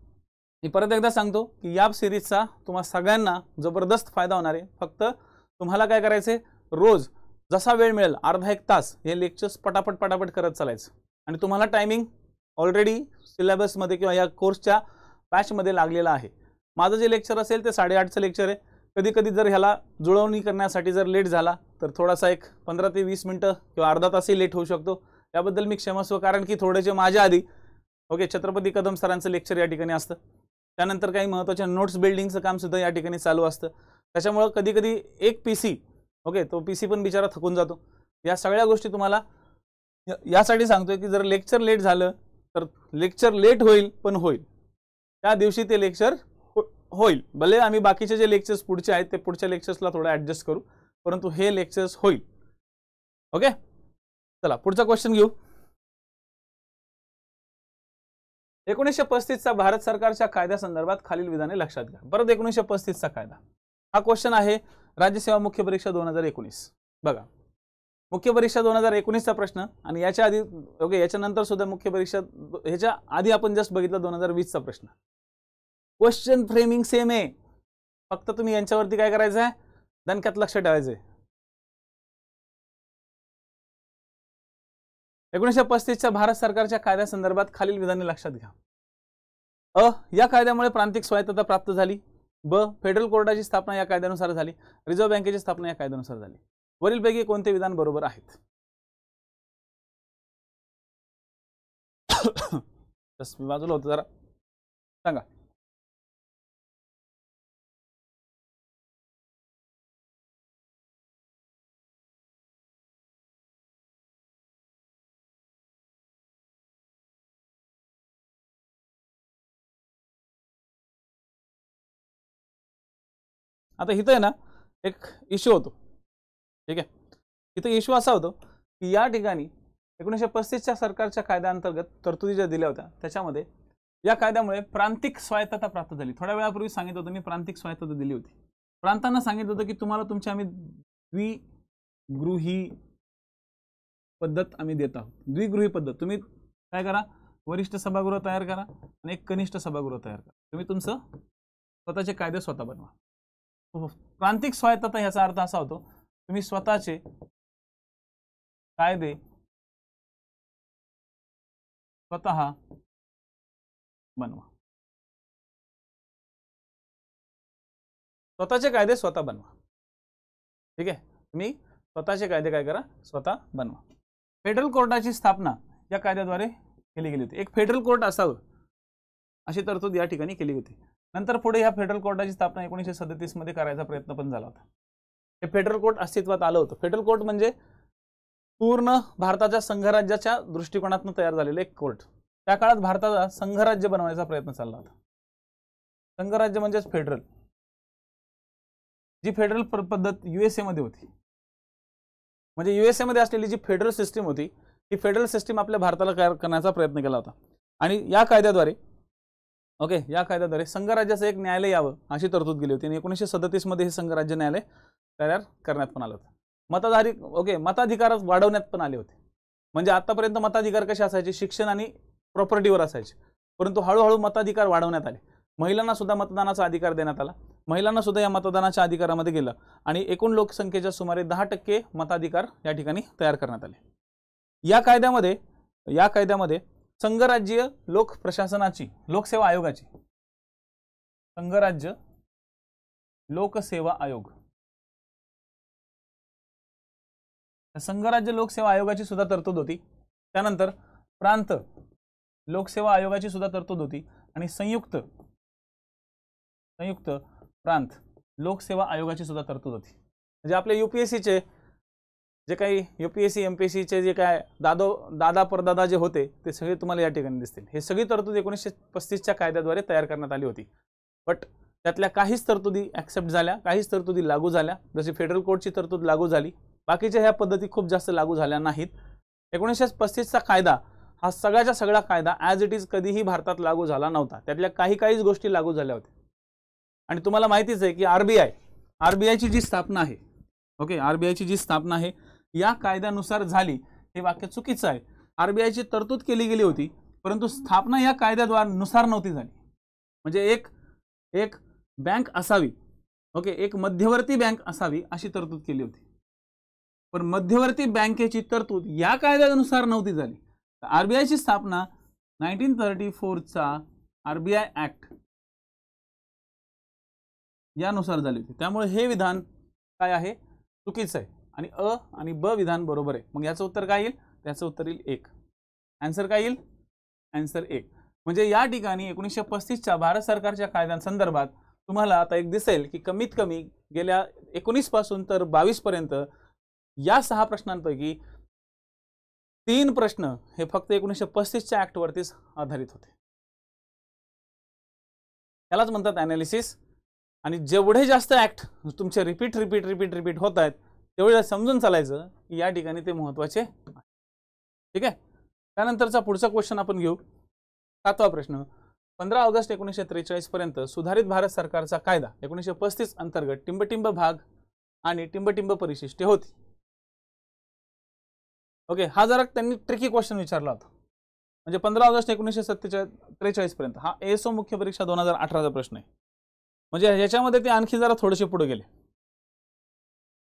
मी परत एकदा सांगतो की या सिरीजचा तुम्हा सगळ्यांना जबरदस्त फायदा होणार आहे फक्त तुम्हाला काय करायचं आहे रोज जसा वेळ मिळेल अर्धा एक तास हे लेक्चर्स पटापट पटापट करत चालायचं आणि तुम्हाला टायमिंग ऑलरेडी सिलेबसमध्ये किंवा या कोर्सच्या बॅचमध्ये लागलेला आहे माझं जे लेक्चर असेल ते साडेआठचं लेक्चर आहे कधी कधी जर ह्याला जुळवणी करण्यासाठी जर लेट झाला तर थोडासा एक पंधरा ते वीस मिनटं किंवा अर्धा तासही लेट होऊ शकतो याबद्दल मी क्षमस्व कारण की थोडेसे माझ्या आधी ओके छत्रपती कदम सरांचं लेक्चर या ठिकाणी असतं त्यानंतर काही महत्त्वाच्या नोट्स बिल्डिंगचं काम सुद्धा या ठिकाणी चालू असतं त्याच्यामुळं कधी कधी एक पी सी ओके तो पी सी पण बिचारा थकून जातो या सगळ्या गोष्टी तुम्हाला यासाठी सांगतोय की जर लेक्चर लेट झालं तर लेक्चर लेट होईल पण होईल त्या दिवशी ते लेक्चर हो, होईल भले आम्ही बाकीचे जे लेक्चर्स पुढचे आहेत ते पुढच्या लेक्चर्सला थोडं ॲडजस्ट करू परंतु हे लेक्चर्स होईल ओके चला पुढचा क्वेश्चन घेऊ एकोणीसशे पस्तीसचा भारत सरकारच्या कायद्यासंदर्भात खालील विधाने लक्षात घ्या परत एकोणीसशे पस्तीसचा कायदा हा क्वेश्चन आहे राज्यसेवा मुख्य परीक्षा दोन हजार एकोणीस बघा मुख्य परीक्षा दोन हजार एकोणीसचा प्रश्न आणि याच्या आधी ओके याच्यानंतर सुद्धा मुख्य परीक्षा ह्याच्या आधी आपण जस्ट बघितला दोन हजार वीसचा प्रश्न क्वेश्चन फ्रेमिंग सेम आहे फक्त तुम्ही यांच्यावरती काय करायचं आहे दणक्यात लक्ष ठेवायचं आहे एकोणीसशे पस्तीसच्या भारत सरकारच्या कायद्यासंदर्भात खालील विधाने लक्षात घ्या अ या कायद्यामुळे प्रांतिक स्वायत्तता प्राप्त झाली ब फेडरल कोर्टाची स्थापना या कायद्यानुसार झाली रिझर्व्ह बँकेची स्थापना या कायद्यानुसार झाली वरीलपैकी कोणते विधान बरोबर आहेत बाजूला *coughs* होतं जरा सांगा आता इथं आहे ना एक इश्यू होतो ठीक आहे इथं इश्यू असा होतो की या ठिकाणी एकोणीसशे पस्तीसच्या सरकारच्या कायद्याअंतर्गत तरतुदी ज्या दिल्या होत्या त्याच्यामध्ये या कायद्यामुळे प्रांतिक स्वायत्तता प्राप्त झाली थोड्या वेळापूर्वी सांगितलं होतं मी प्रांतिक स्वायत्तता दिली होती प्रांतांना सांगितलं होतं की तुम्हाला तुमची आम्ही द्विगृही पद्धत आम्ही देत आहोत द्विगृही पद्धत तुम्ही काय करा वरिष्ठ सभागृह तयार करा आणि एक कनिष्ठ सभागृह तयार करा तुम्ही तुमचं स्वतःचे कायदे स्वतः बनवा प्रांतिक स्वायत्तता याचा अर्थ असा होतो तुम्ही स्वतःचे कायदे स्वतः बनवा स्वतःचे कायदे स्वतः बनवा ठीक आहे तुम्ही स्वतःचे कायदे काय करा स्वतः बनवा फेडरल कोर्टाची स्थापना या कायद्याद्वारे केली गेली होती एक फेडरल कोर्ट असावं अशी तरतूद या ठिकाणी केली होती नंतर पुढे ह्या फेडरल कोर्टाची स्थापना एकोणीसशे सदतीसमध्ये करायचा प्रयत्न पण झाला होता हे फेडरल कोर्ट अस्तित्वात आलं होतं फेडरल कोर्ट म्हणजे पूर्ण भारताच्या संघराज्याच्या दृष्टिकोनातून तयार झालेलं एक कोर्ट त्या काळात भारताचा संघराज्य बनवण्याचा प्रयत्न चालला होता संघराज्य म्हणजेच फेडरल जी फेडरल पद्धत मध्ये होती म्हणजे मध्ये असलेली जी फेडरल सिस्टीम होती ही फेडरल सिस्टीम आपल्या भारताला तयार करण्याचा प्रयत्न केला होता आणि या कायद्याद्वारे ओके या कायद्याद्वारे संघराज्याचं एक न्यायालय यावं अशी तरतूद गेली होती आणि एकोणीसशे सदतीसमध्ये हे संघराज्य न्यायालय तयार करण्यात पण आलं होतं मताधारी ओके मताधिकार वाढवण्यात पण आले होते म्हणजे आतापर्यंत मताधिकार कसे असायचे शिक्षण आणि प्रॉपर्टीवर असायचे परंतु हळूहळू मताधिकार वाढवण्यात आले महिलांना सुद्धा मतदानाचा अधिकार देण्यात आला महिलांना सुद्धा या मतदानाच्या अधिकारामध्ये गेलं आणि एकूण लोकसंख्येच्या सुमारे दहा टक्के मताधिकार या ठिकाणी तयार करण्यात आले या कायद्यामध्ये या कायद्यामध्ये संघराज्य लोक प्रशासनाची लोकसेवा आयोगाची संघराज्य लोकसेवा आयोग संघराज्य लोकसेवा आयोगाची सुद्धा तरतूद होती त्यानंतर प्रांत लोकसेवा आयोगाची सुद्धा तरतूद होती आणि संयुक्त संयुक्त प्रांत लोकसेवा आयोगाची सुद्धा तरतूद होती म्हणजे आपल्या युपीएससीचे जे काही U P S C M P S सीचे जे काय दादो दादा परदादा जे होते ते सगळे तुम्हाला या ठिकाणी दिसतील हे सगळी तरतूद एकोणीसशे पस्तीसच्या कायद्याद्वारे तयार करण्यात आली होती बट त्यातल्या काहीच तरतुदी ॲक्सेप्ट झाल्या काहीच तरतुदी लागू झाल्या जशी फेडरल कोर्टची तरतूद लागू झाली बाकीच्या ह्या पद्धती खूप जास्त लागू झाल्या नाहीत एकोणीसशे पस्तीसचा कायदा हा सगळ्याचा सगळा कायदा ॲज इट इज कधीही भारतात लागू झाला नव्हता त्यातल्या काही काहीच गोष्टी लागू झाल्या होत्या आणि तुम्हाला माहितीच आहे की R B I R B आयची जी स्थापना आहे ओके आर बी आयची जी स्थापना आहे या कायद्यानुसार झाली हे वाक्य चुकीचं आहे आरबीआयची तरतूद केली गेली होती परंतु स्थापना या कायद्याद्वारानुसार नव्हती झाली म्हणजे एक एक बँक असावी ओके एक मध्यवर्ती बँक असावी अशी तरतूद केली होती पण मध्यवर्ती बँकेची तरतूद या कायद्यानुसार नव्हती झाली तर आरबीआयची स्थापना नाईन्टीन थर्टी फोरचा आय ॲक्ट यानुसार झाली होती त्यामुळे हे विधान काय आहे चुकीचं आहे आणि अ आणि ब विधान बरोबर आहे मग याचं उत्तर काय येईल त्याचं उत्तर येईल एक ॲन्सर काय येईल ॲन्सर एक म्हणजे या ठिकाणी एकोणीसशे पस्तीसच्या भारत सरकारच्या कायद्यांसंदर्भात तुम्हाला आता एक दिसेल की कमीत कमी गेल्या पासून तर बावीसपर्यंत या सहा प्रश्नांपैकी तीन प्रश्न हे फक्त एकोणीसशे पस्तीसच्या ऍक्टवरतीच आधारित होते त्यालाच म्हणतात ॲनालिसिस आणि जेवढे जास्त ॲक्ट तुमचे रिपीट रिपीट रिपीट रिपीट होत आहेत तेवढं समजून चालायचं की या ठिकाणी ते महत्त्वाचे ठीक आहे त्यानंतरचा पुढचा क्वेश्चन आपण घेऊ सातवा प्रश्न पंधरा ऑगस्ट एकोणीसशे पर्यंत सुधारित भारत सरकारचा कायदा एकोणीसशे पस्तीस अंतर्गत टिंबटिंब भाग आणि टिंबटिंब परिशिष्टे होती ओके हा जरा त्यांनी ट्रिकी क्वेश्चन विचारला होता म्हणजे पंधरा ऑगस्ट एकोणीसशे सत्तेचाळीस पर्यंत हा एसओ मुख्य परीक्षा दोन हजार अठराचा प्रश्न आहे म्हणजे ह्याच्यामध्ये ते आणखी जरा थोडेसे पुढे गेले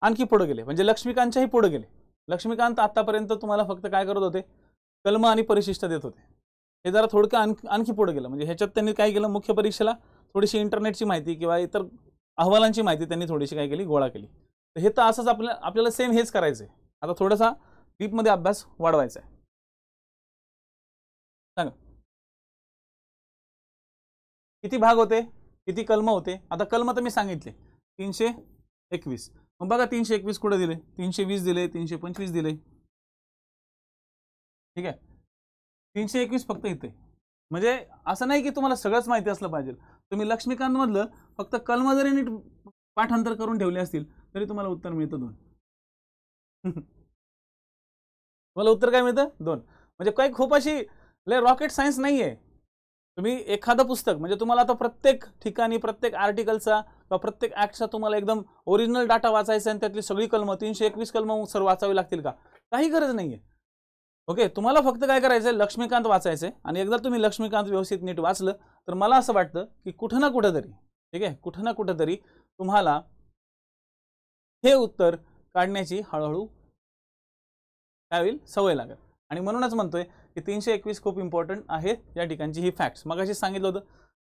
आणखी पुढं गेले म्हणजे लक्ष्मीकांतच्याही पुढे गेले लक्ष्मीकांत आतापर्यंत तुम्हाला फक्त काय करत होते कलम आणि परिशिष्ट देत होते हे जरा थोडक्या आणखी आणखी पुढे गेलं म्हणजे ह्याच्यात त्यांनी काय केलं मुख्य परीक्षेला थोडीशी इंटरनेटची माहिती किंवा इतर अहवालांची माहिती त्यांनी थोडीशी काय केली गोळा केली तर हे तर असंच आपल्या आपल्याला सेम हेच करायचं आहे आता थोडासा डीपमध्ये अभ्यास वाढवायचा आहे सांगा किती भाग होते किती कलम होते आता कलम तर मी सांगितले तीनशे एकवीस मग बघा तीनशे एकवीस कुठं दिले तीनशे वीस दिले तीनशे पंचवीस दिले ठीक आहे तीनशे एकवीस फक्त इथे म्हणजे असं नाही की तुम्हाला सगळंच माहिती असलं पाहिजे तुम्ही लक्ष्मीकांतमधलं फक्त कलम जरी नीट पाठांतर करून ठेवले असतील तरी तुम्हाला उत्तर मिळतं दोन *laughs* तुम्हाला उत्तर काय मिळतं दोन म्हणजे काही खूप अशी लय रॉकेट सायन्स नाही आहे तुम्ही एखादं पुस्तक म्हणजे तुम्हाला आता प्रत्येक ठिकाणी प्रत्येक आर्टिकलचा किंवा प्रत्येक ऍक्टचा तुम्हाला एकदम ओरिजिनल डाटा वाचायचा आणि त्यातली सगळी कलम तीनशे एकवीस कलमं सर वाचावी लागतील का काही गरज नाहीये ओके तुम्हाला फक्त काय करायचंय लक्ष्मीकांत वाचायचंय आणि एकदा तुम्ही लक्ष्मीकांत व्यवस्थित नीट वाचलं तर मला असं वाटतं की कुठं ना कुठं तरी ठीक आहे कुठं ना कुठं तरी तुम्हाला हे उत्तर काढण्याची हळूहळू काय होईल सवय लागेल आणि म्हणूनच म्हणतोय हे तीनशे एकवीस खूप इम्पॉर्टंट आहे या ठिकाणची ही फॅक्ट्स मग अशी सांगितलं होतं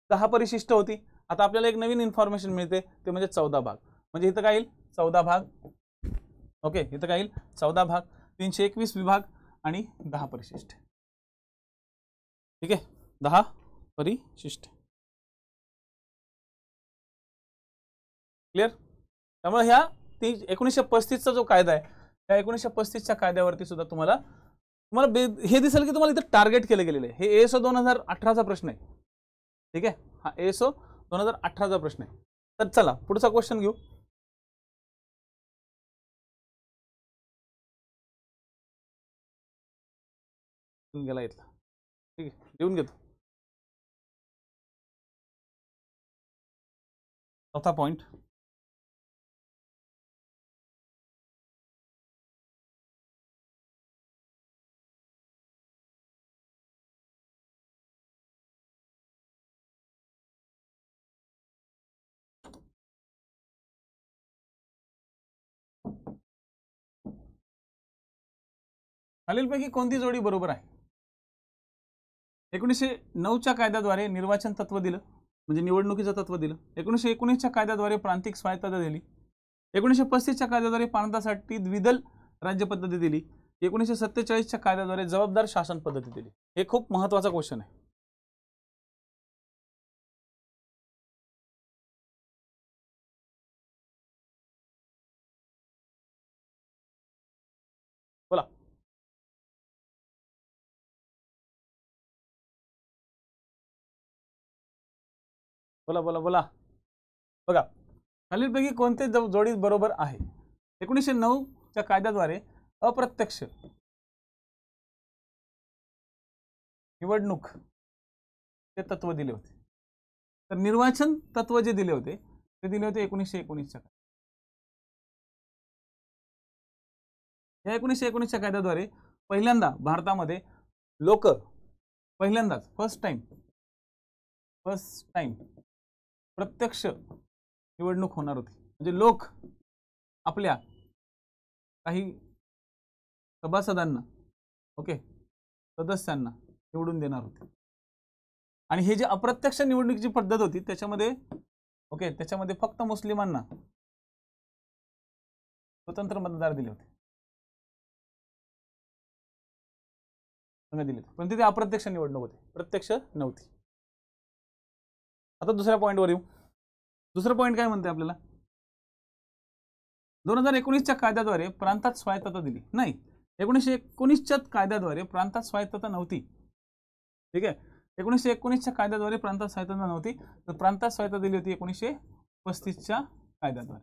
दहा परिशिष्ट होती आता आपल्याला एक नवीन इन्फॉर्मेशन मिळते ते म्हणजे चौदा भाग म्हणजे इथं काय येईल चौदा भाग ओके इथं काय येईल चौदा भाग तीनशे एकवीस विभाग आणि दहा परिशिष्ट ठीक आहे दहा परिशिष्ट क्लिअर त्यामुळे ह्या ती एकोणीसशे पस्तीसचा जो कायदा आहे त्या एकोणीसशे पस्तीसच्या कायद्यावरती सुद्धा तुम्हाला तुम्हाला बे हे दिसेल की तुम्हाला इथं टार्गेट केलं गेलेलं आहे हे एसओ दोन हजार अठराचा प्रश्न आहे ठीक आहे हा एसओ दोन हजार अठराचा प्रश्न आहे तर चला पुढचा क्वेश्चन घेऊ गेला इथला ठीक आहे लिहून घेतो चौथा पॉईंट खालीलपैकी कोणती जोडी बरोबर आहे एकोणीसशे नऊच्या कायद्याद्वारे निर्वाचन तत्व दिलं म्हणजे निवडणुकीचं तत्व दिलं एकोणीसशे एकोणीसच्या कायद्याद्वारे प्रांतिक स्वायत्तता दिली एकोणीसशे पस्तीसच्या कायद्याद्वारे प्रांतासाठी द्विदल राज्यपद्धती दिली एकोणीसशे सत्तेचाळीसच्या कायद्याद्वारे जबाबदार शासन पद्धती दिली हे खूप महत्त्वाचा क्वेश्चन आहे बोला बोला बोला बघा खालीलपैकी कोणते जोडी बरोबर आहे एकोणीसशे नऊच्या कायद्याद्वारे अप्रत्यक्ष निवडणूक ते तत्व दिले होते तर निर्वाचन तत्व जे दिले होते ते दिले होते एकोणीसशे एकोणीसच्या या एकोणीसशे एकोणीसच्या कायद्याद्वारे पहिल्यांदा भारतामध्ये लोक पहिल्यांदाच फर्स्ट टाइम फर्स्ट टाइम प्रत्यक्ष निवडणूक होणार होती म्हणजे लोक आपल्या काही सभासदांना ओके सदस्यांना निवडून देणार होते आणि हे जे अप्रत्यक्ष निवडणुकीची पद्धत होती त्याच्यामध्ये ओके त्याच्यामध्ये फक्त मुस्लिमांना स्वतंत्र मतदार दिले होते दिले होते पण तिथे अप्रत्यक्ष निवडणूक होते प्रत्यक्ष नव्हती आता दुसऱ्या पॉईंटवर येऊ दुसरं पॉईंट काय म्हणते आपल्याला दोन हजार एकोणीसच्या कायद्याद्वारे प्रांतात स्वायत्तता दिली नाही एकोणीसशे एकोणीसच्या कायद्याद्वारे प्रांतात स्वायत्तता नव्हती ठीक आहे एकोणीसशे एकोणीसच्या कायद्याद्वारे प्रांतात स्वायत्तता नव्हती तर प्रांतात स्वायत्ता दिली होती एकोणीसशे पस्तीसच्या कायद्याद्वारे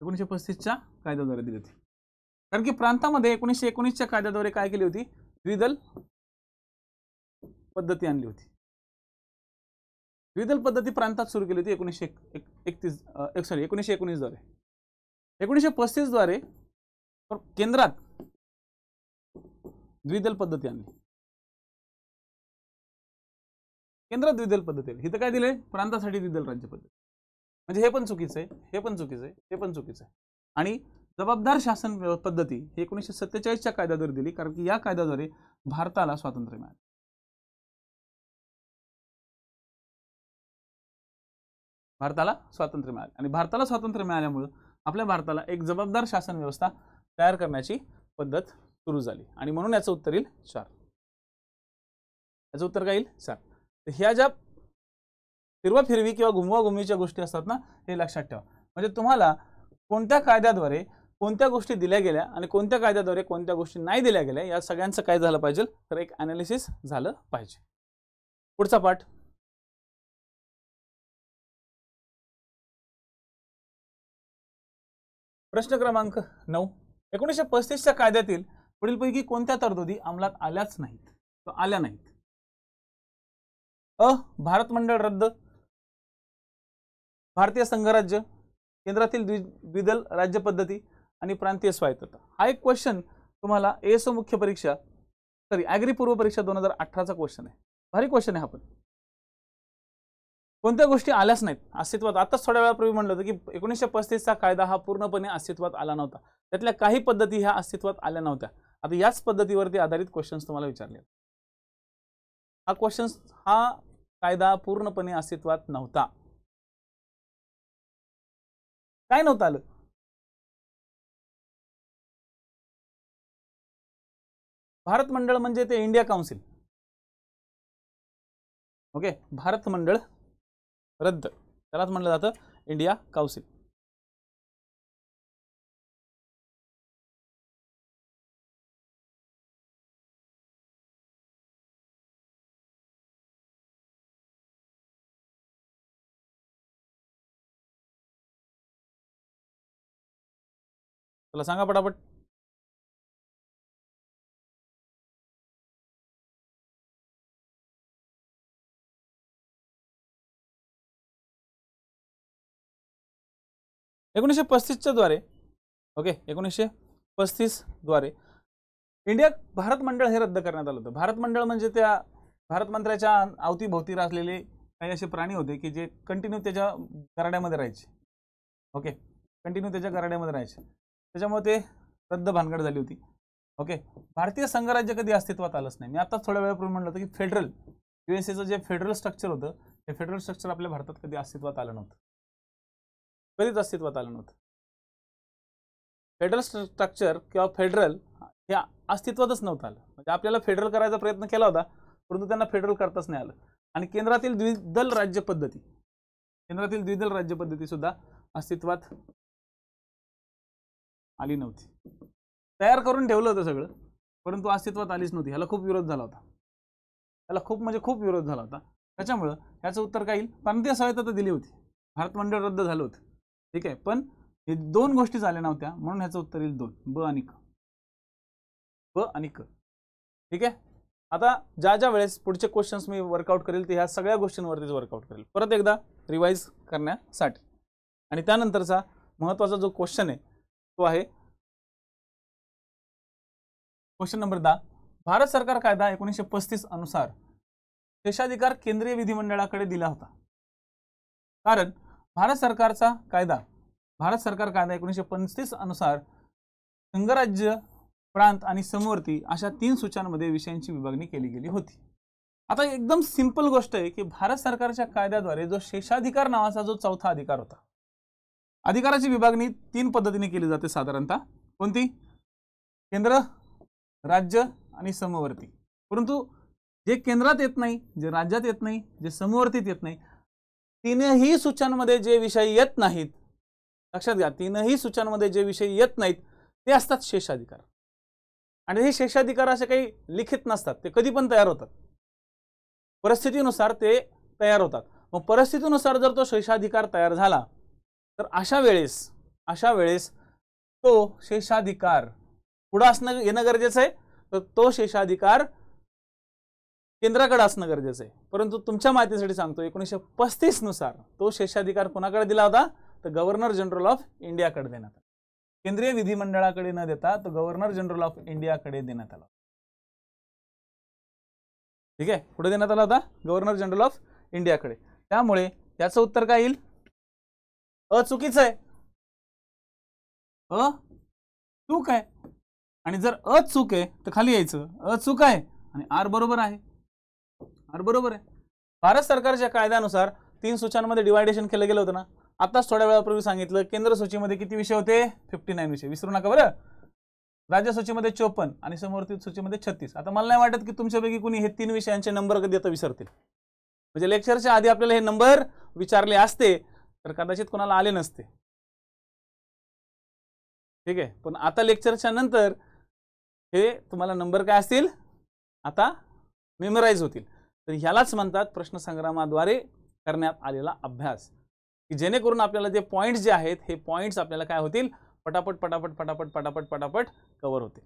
एकोणीसशे पस्तीसच्या कायद्याद्वारे दिली होती कारण की प्रांतामध्ये एकोणीसशे एकोणीसच्या कायद्याद्वारे काय केली होती द्विदल पद्धती आणली होती द्विदल पद्धती प्रांतात सुरू केली होती एकोणीसशे एक एकतीस एक सॉरी एकोणीसशे एकोणीसद्वारे एकोणीसशे पस्तीसद्वारे केंद्रात द्विदल पद्धती आणली केंद्रात द्विदल पद्धती आली इथं काय दिलंय प्रांतासाठी द्विदल राज्य पद्धती म्हणजे हे पण चुकीचं आहे हे पण चुकीचं आहे हे पण चुकीचं आहे आणि जबाबदार शासन पद्धती ही एकोणीसशे सत्तेचाळीसच्या कायद्याद्वारे दिली कारण की या कायद्याद्वारे भारताला स्वातंत्र्य मिळाले भारताला स्वातंत्र्य मिळाले आणि भारताला स्वातंत्र्य मिळाल्यामुळं आपल्या भारताला एक जबाबदार शासन व्यवस्था तयार करण्याची पद्धत सुरू झाली आणि म्हणून याचं उत्तर येईल चार याचं उत्तर काय येईल चार तर ह्या ज्या फिरवा फिरवी किंवा घुमवा घुमवीच्या गोष्टी असतात ना हे लक्षात ठेवा म्हणजे तुम्हाला कोणत्या कायद्याद्वारे कोणत्या गोष्टी दिल्या गेल्या आणि कोणत्या कायद्याद्वारे कोणत्या गोष्टी नाही दिल्या गेल्या या सगळ्यांचं काय झालं पाहिजे तर एक ॲनालिसिस झालं पाहिजे पुढचा पाठ प्रश्न क्रमांक नऊ एकोणीसशे पस्तीसच्या कायद्यातील पुढीलपैकी कोणत्या तरतुदी अंमलात आल्याच नाहीत आल्या नाहीत अ भारत मंडळ रद्द भारतीय संघराज्य केंद्रातील द्विदल राज्य पद्धती आणि प्रांतीय स्वायत्तता हा एक क्वेश्चन तुम्हाला एसओ मुख्य परीक्षा सॉरी ॲग्री पूर्व परीक्षा दोन हजार अठराचा क्वेश्चन आहे भारी क्वेश्चन आहे हा पण कोणत्या गोष्टी आल्याच नाहीत अस्तित्वात आताच थोड्या वेळापूर्वी म्हणलं होतं की एकोणीसशे पस्तीसचा कायदा हा पूर्णपणे अस्तित्वात आला नव्हता त्यातल्या काही पद्धती ह्या अस्तित्वात आल्या नव्हत्या आता याच पद्धतीवरती आधारित क्वेश्चन्स तुम्हाला विचारले हा क्वेश्चन्स हा कायदा पूर्णपणे अस्तित्वात नव्हता काय नव्हतं आलं भारत मंडळ म्हणजे ते इंडिया काउन्सिल ओके भारत मंडळ रद्द त्यालाच म्हटलं जातं इंडिया काउन्सिल चला सांगा पटापट एकोणीसशे पस्तीसच्या द्वारे ओके एकोणीसशे पस्तीसद्वारे इंडिया भारत मंडळ हे रद्द करण्यात आलं होतं भारत मंडळ म्हणजे त्या भारत मंत्र्याच्या अवतीभोवती राहिलेले काही असे प्राणी होते की जे कंटिन्यू त्याच्या गराड्यामध्ये राहायचे ओके कंटिन्यू त्याच्या गराड्यामध्ये राहायचे त्याच्यामुळे ते रद्द भानगड झाली होती ओके भारतीय संघराज्य कधी अस्तित्वात आलंच नाही मी आताच थोड्या वेळापूर्वी म्हटलं होतं की फेडरल यू एस एचं जे फेडरल स्ट्रक्चर होतं ते फेडरल स्ट्रक्चर आपल्या भारतात कधी अस्तित्वात आलं नव्हतं कधीच अस्तित्वात आलं नव्हतं फेडरल स्ट्रक्चर किंवा फेडरल हे अस्तित्वातच नव्हतं आलं म्हणजे आपल्याला फेडरल करायचा प्रयत्न केला होता परंतु त्यांना फेडरल करताच नाही आलं आणि केंद्रातील द्विदल राज्य पद्धती केंद्रातील द्विदल राज्य पद्धती सुद्धा अस्तित्वात आली नव्हती तयार करून ठेवलं होतं सगळं परंतु अस्तित्वात आलीच नव्हती ह्याला खूप विरोध झाला होता त्याला खूप म्हणजे खूप विरोध झाला होता त्याच्यामुळं ह्याचं उत्तर काही येईल प्रांतीय सहायता तर दिली होती भारत मंडळ रद्द झालं होतं ठीक आहे पण हे दोन गोष्टी झाल्या नव्हत्या म्हणून ह्याचं उत्तर येईल दोन ब आणि क ब आणि क ठीक आहे आता ज्या ज्या वेळेस पुढचे क्वेश्चन्स मी वर्कआउट करेल ते ह्या सगळ्या गोष्टींवरतीच वर्कआउट करेल परत एकदा रिवाईज करण्यासाठी आणि त्यानंतरचा महत्त्वाचा जो क्वेश्चन आहे तो आहे क्वेश्चन नंबर दहा भारत सरकार कायदा एकोणीसशे पस्तीस अनुसार देशाधिकार केंद्रीय विधिमंडळाकडे दिला होता कारण भारत सरकारचा कायदा भारत सरकार कायदा एकोणीसशे पंचतीस अनुसार संघराज्य प्रांत आणि समवर्ती अशा तीन सूचनांमध्ये विषयांची विभागणी केली गेली होती आता एकदम सिंपल गोष्ट आहे की भारत सरकारच्या कायद्याद्वारे जो शेषाधिकार नावाचा जो चौथा अधिकार होता अधिकाराची विभागणी तीन पद्धतीने केली जाते साधारणतः कोणती केंद्र राज्य आणि समवर्ती परंतु जे केंद्रात येत नाही जे राज्यात येत नाही जे समवर्तीत येत नाही तीनही सूचनांमध्ये जे विषय येत नाहीत लक्षात घ्या तीनही सूचनांमध्ये जे विषय येत नाहीत ते असतात शेषाधिकार आणि हे शेषाधिकार असे काही लिखित नसतात ते कधी पण तयार होतात परिस्थितीनुसार ते तयार होतात मग परिस्थितीनुसार जर तो शेषाधिकार तयार झाला तर अशा वेळेस अशा वेळेस तो शेषाधिकार पुढं असणं येणं गरजेचं आहे तर तो शेषाधिकार केंद्राकडे असणं गरजेचं आहे परंतु तुमच्या माहितीसाठी सांगतो एकोणीसशे नुसार तो शेषाधिकार कोणाकडे दिला होता तर गव्हर्नर जनरल ऑफ इंडियाकडे देण्यात आला केंद्रीय विधिमंडळाकडे न देता तो गव्हर्नर जनरल ऑफ इंडियाकडे देण्यात आला ठीक आहे कुठे देण्यात आला होता गव्हर्नर जनरल ऑफ इंडियाकडे त्यामुळे याचं उत्तर काय येईल अचुकीचं आहे अ चूक आहे आणि जर अचूक आहे तर खाली यायचं अचूक आहे आणि आर बरोबर आहे बरोबर आहे भारत सरकारच्या कायद्यानुसार तीन सूचनांमध्ये डिवायडेशन केलं गेलं होतं ना आताच थोड्या वेळापूर्वी सांगितलं केंद्र सूचीमध्ये किती विषय होते फिफ्टी नाईन विषय विसरू नका बरं राज्य सूचीमध्ये चोपन्न आणि समर्थित सूचीमध्ये छत्तीस आता मला नाही वाटत की तुमच्यापैकी कुणी हे तीन विषयांचे नंबर कधी आता विसरतील म्हणजे लेक्चरच्या आधी आपल्याला हे नंबर विचारले असते तर कदाचित कोणाला आले नसते ठीक आहे पण आता लेक्चरच्या नंतर हे तुम्हाला नंबर काय असतील आता मेमराईज होतील तर ह्यालाच म्हणतात प्रश्नसंग्रामाद्वारे करण्यात आलेला अभ्यास की जेणेकरून आपल्याला जे पॉईंट्स जे आहेत हे पॉईंट्स आपल्याला काय होतील पटापट पटापट पटापट पटापट पटापट कवर होते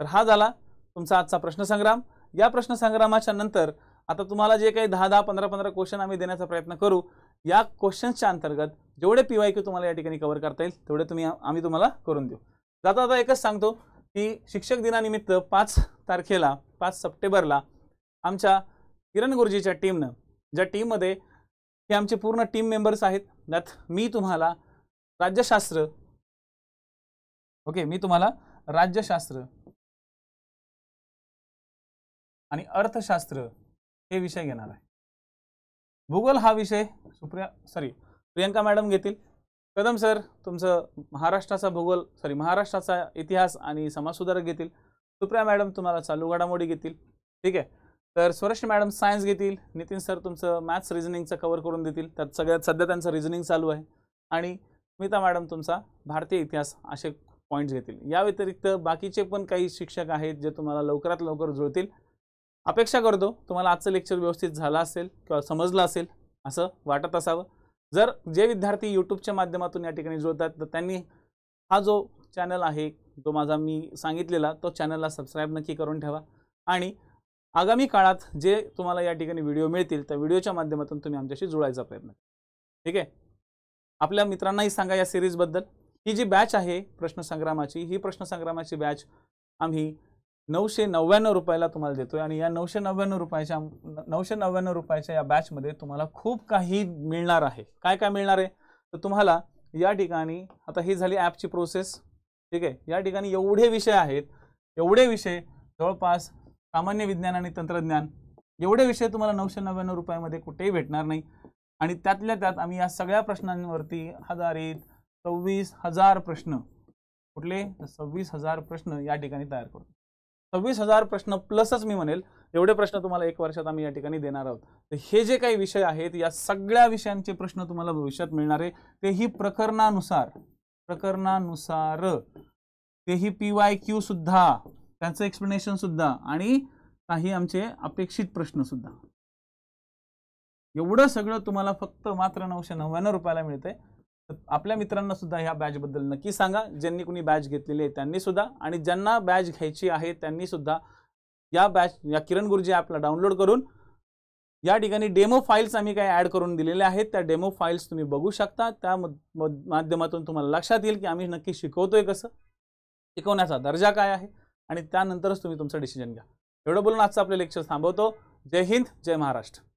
तर हा झाला तुमचा आजचा प्रश्नसंग्राम या प्रश्नसंग्रामाच्या नंतर आता तुम्हाला जे काही दहा दहा पंधरा पंधरा क्वेश्चन आम्ही देण्याचा प्रयत्न करू या क्वेश्चन्सच्या अंतर्गत जेवढे पी वाय क्यू तुम्हाला या ठिकाणी कवर करता येईल तेवढे तुम्ही आम्ही तुम्हाला करून देऊ जाता आता एकच सांगतो की शिक्षक दिनानिमित्त पाच तारखेला पाच सप्टेंबरला आमच्या किरण गुरुजीच्या टीमनं ज्या टीममध्ये हे आमचे पूर्ण टीम मेंबर्स आहेत त्यात मी तुम्हाला राज्यशास्त्र ओके मी तुम्हाला राज्यशास्त्र आणि अर्थशास्त्र हे विषय घेणार आहे भूगोल हा विषय सुप्रिया सॉरी प्रियंका मॅडम घेतील कदम सर तुमचं महाराष्ट्राचा भूगोल सॉरी महाराष्ट्राचा इतिहास आणि समाजसुधारक घेतील सुप्रिया मॅडम तुम्हाला चालू घडामोडी घेतील ठीक आहे तर स्वरश्री मॅडम सायन्स घेतील नितीन सर तुमचं मॅथ्स रिझनिंगचं कवर करून देतील त्यात सगळ्यात सध्या त्यांचं रिझनिंग चालू आहे आणि स्मिता मॅडम तुमचा भारतीय इतिहास असे पॉईंट्स घेतील या व्यतिरिक्त बाकीचे पण काही शिक्षक आहेत जे तुम्हाला लवकरात लवकर जुळतील अपेक्षा करतो तुम्हाला आजचं लेक्चर व्यवस्थित झालं असेल किंवा समजलं असेल असं वाटत असावं जर जे विद्यार्थी यूट्यूबच्या माध्यमातून या ठिकाणी जुळतात तर त्यांनी हा जो चॅनल आहे जो माझा मी सांगितलेला तो चॅनलला सबस्क्राईब नक्की करून ठेवा आणि आगामी काळात जे तुम्हाला या ठिकाणी व्हिडिओ मिळतील त्या व्हिडिओच्या माध्यमातून तुम्ही आमच्याशी जुळायचा प्रयत्न ठीक आहे आपल्या मित्रांनाही सांगा या सिरीजबद्दल ही जी बॅच आहे प्रश्नसंग्रामाची ही प्रश्नसंग्रामाची बॅच आम्ही नऊशे नव्याण्णव रुपयाला तुम्हाला देतो आणि या नऊशे नव्याण्णव रुपयाच्या नऊशे नव्याण्णव रुपयाच्या या बॅचमध्ये तुम्हाला खूप काही मिळणार आहे काय काय मिळणार आहे तर तुम्हाला या ठिकाणी आता ही झाली ॲपची प्रोसेस ठीक आहे या ठिकाणी एवढे विषय आहेत एवढे विषय जवळपास सामान्य विज्ञान आणि तंत्रज्ञान एवढे विषय तुम्हाला नऊशे नव्याण्णव रुपयामध्ये कुठेही भेटणार नाही आणि त्यातल्या त्यात आम्ही या सगळ्या प्रश्नांवरती आधारित सव्वीस हजार प्रश्न कुठले तर सव्वीस हजार प्रश्न या ठिकाणी तयार करतो सव्वीस हजार प्रश्न प्लसच मी म्हणेल एवढे प्रश्न तुम्हाला एक वर्षात आम्ही या ठिकाणी देणार आहोत तर हे जे काही विषय आहेत या सगळ्या विषयांचे प्रश्न तुम्हाला भविष्यात मिळणार आहे तेही प्रकरणानुसार प्रकरणानुसार तेही पी वाय क्यू सुद्धा त्यांचं एक्सप्लेनेशन सुद्धा आणि काही आमचे अपेक्षित प्रश्न सुद्धा एवढं सगळं तुम्हाला फक्त मात्र नऊशे नव्याण्णव रुपयाला मिळतंय तर आपल्या मित्रांना सुद्धा ह्या बॅचबद्दल नक्की सांगा ज्यांनी कुणी बॅच घेतलेली आहे त्यांनी सुद्धा आणि ज्यांना बॅच घ्यायची आहे त्यांनी सुद्धा या बॅच या किरण गुरुजी ॲपला डाउनलोड करून या ठिकाणी डेमो फाईल्स आम्ही काही ऍड करून दिलेल्या आहेत त्या डेमो फाईल्स तुम्ही बघू शकता त्या माध्यमातून तुम्हाला लक्षात येईल की आम्ही नक्की शिकवतोय कसं शिकवण्याचा दर्जा काय आहे आणि त्यानंतरच तुम्ही तुमचं डिसिजन घ्या एवढं बोलून आजचं आपलं लेक्चर थांबवतो जय हिंद जय महाराष्ट्र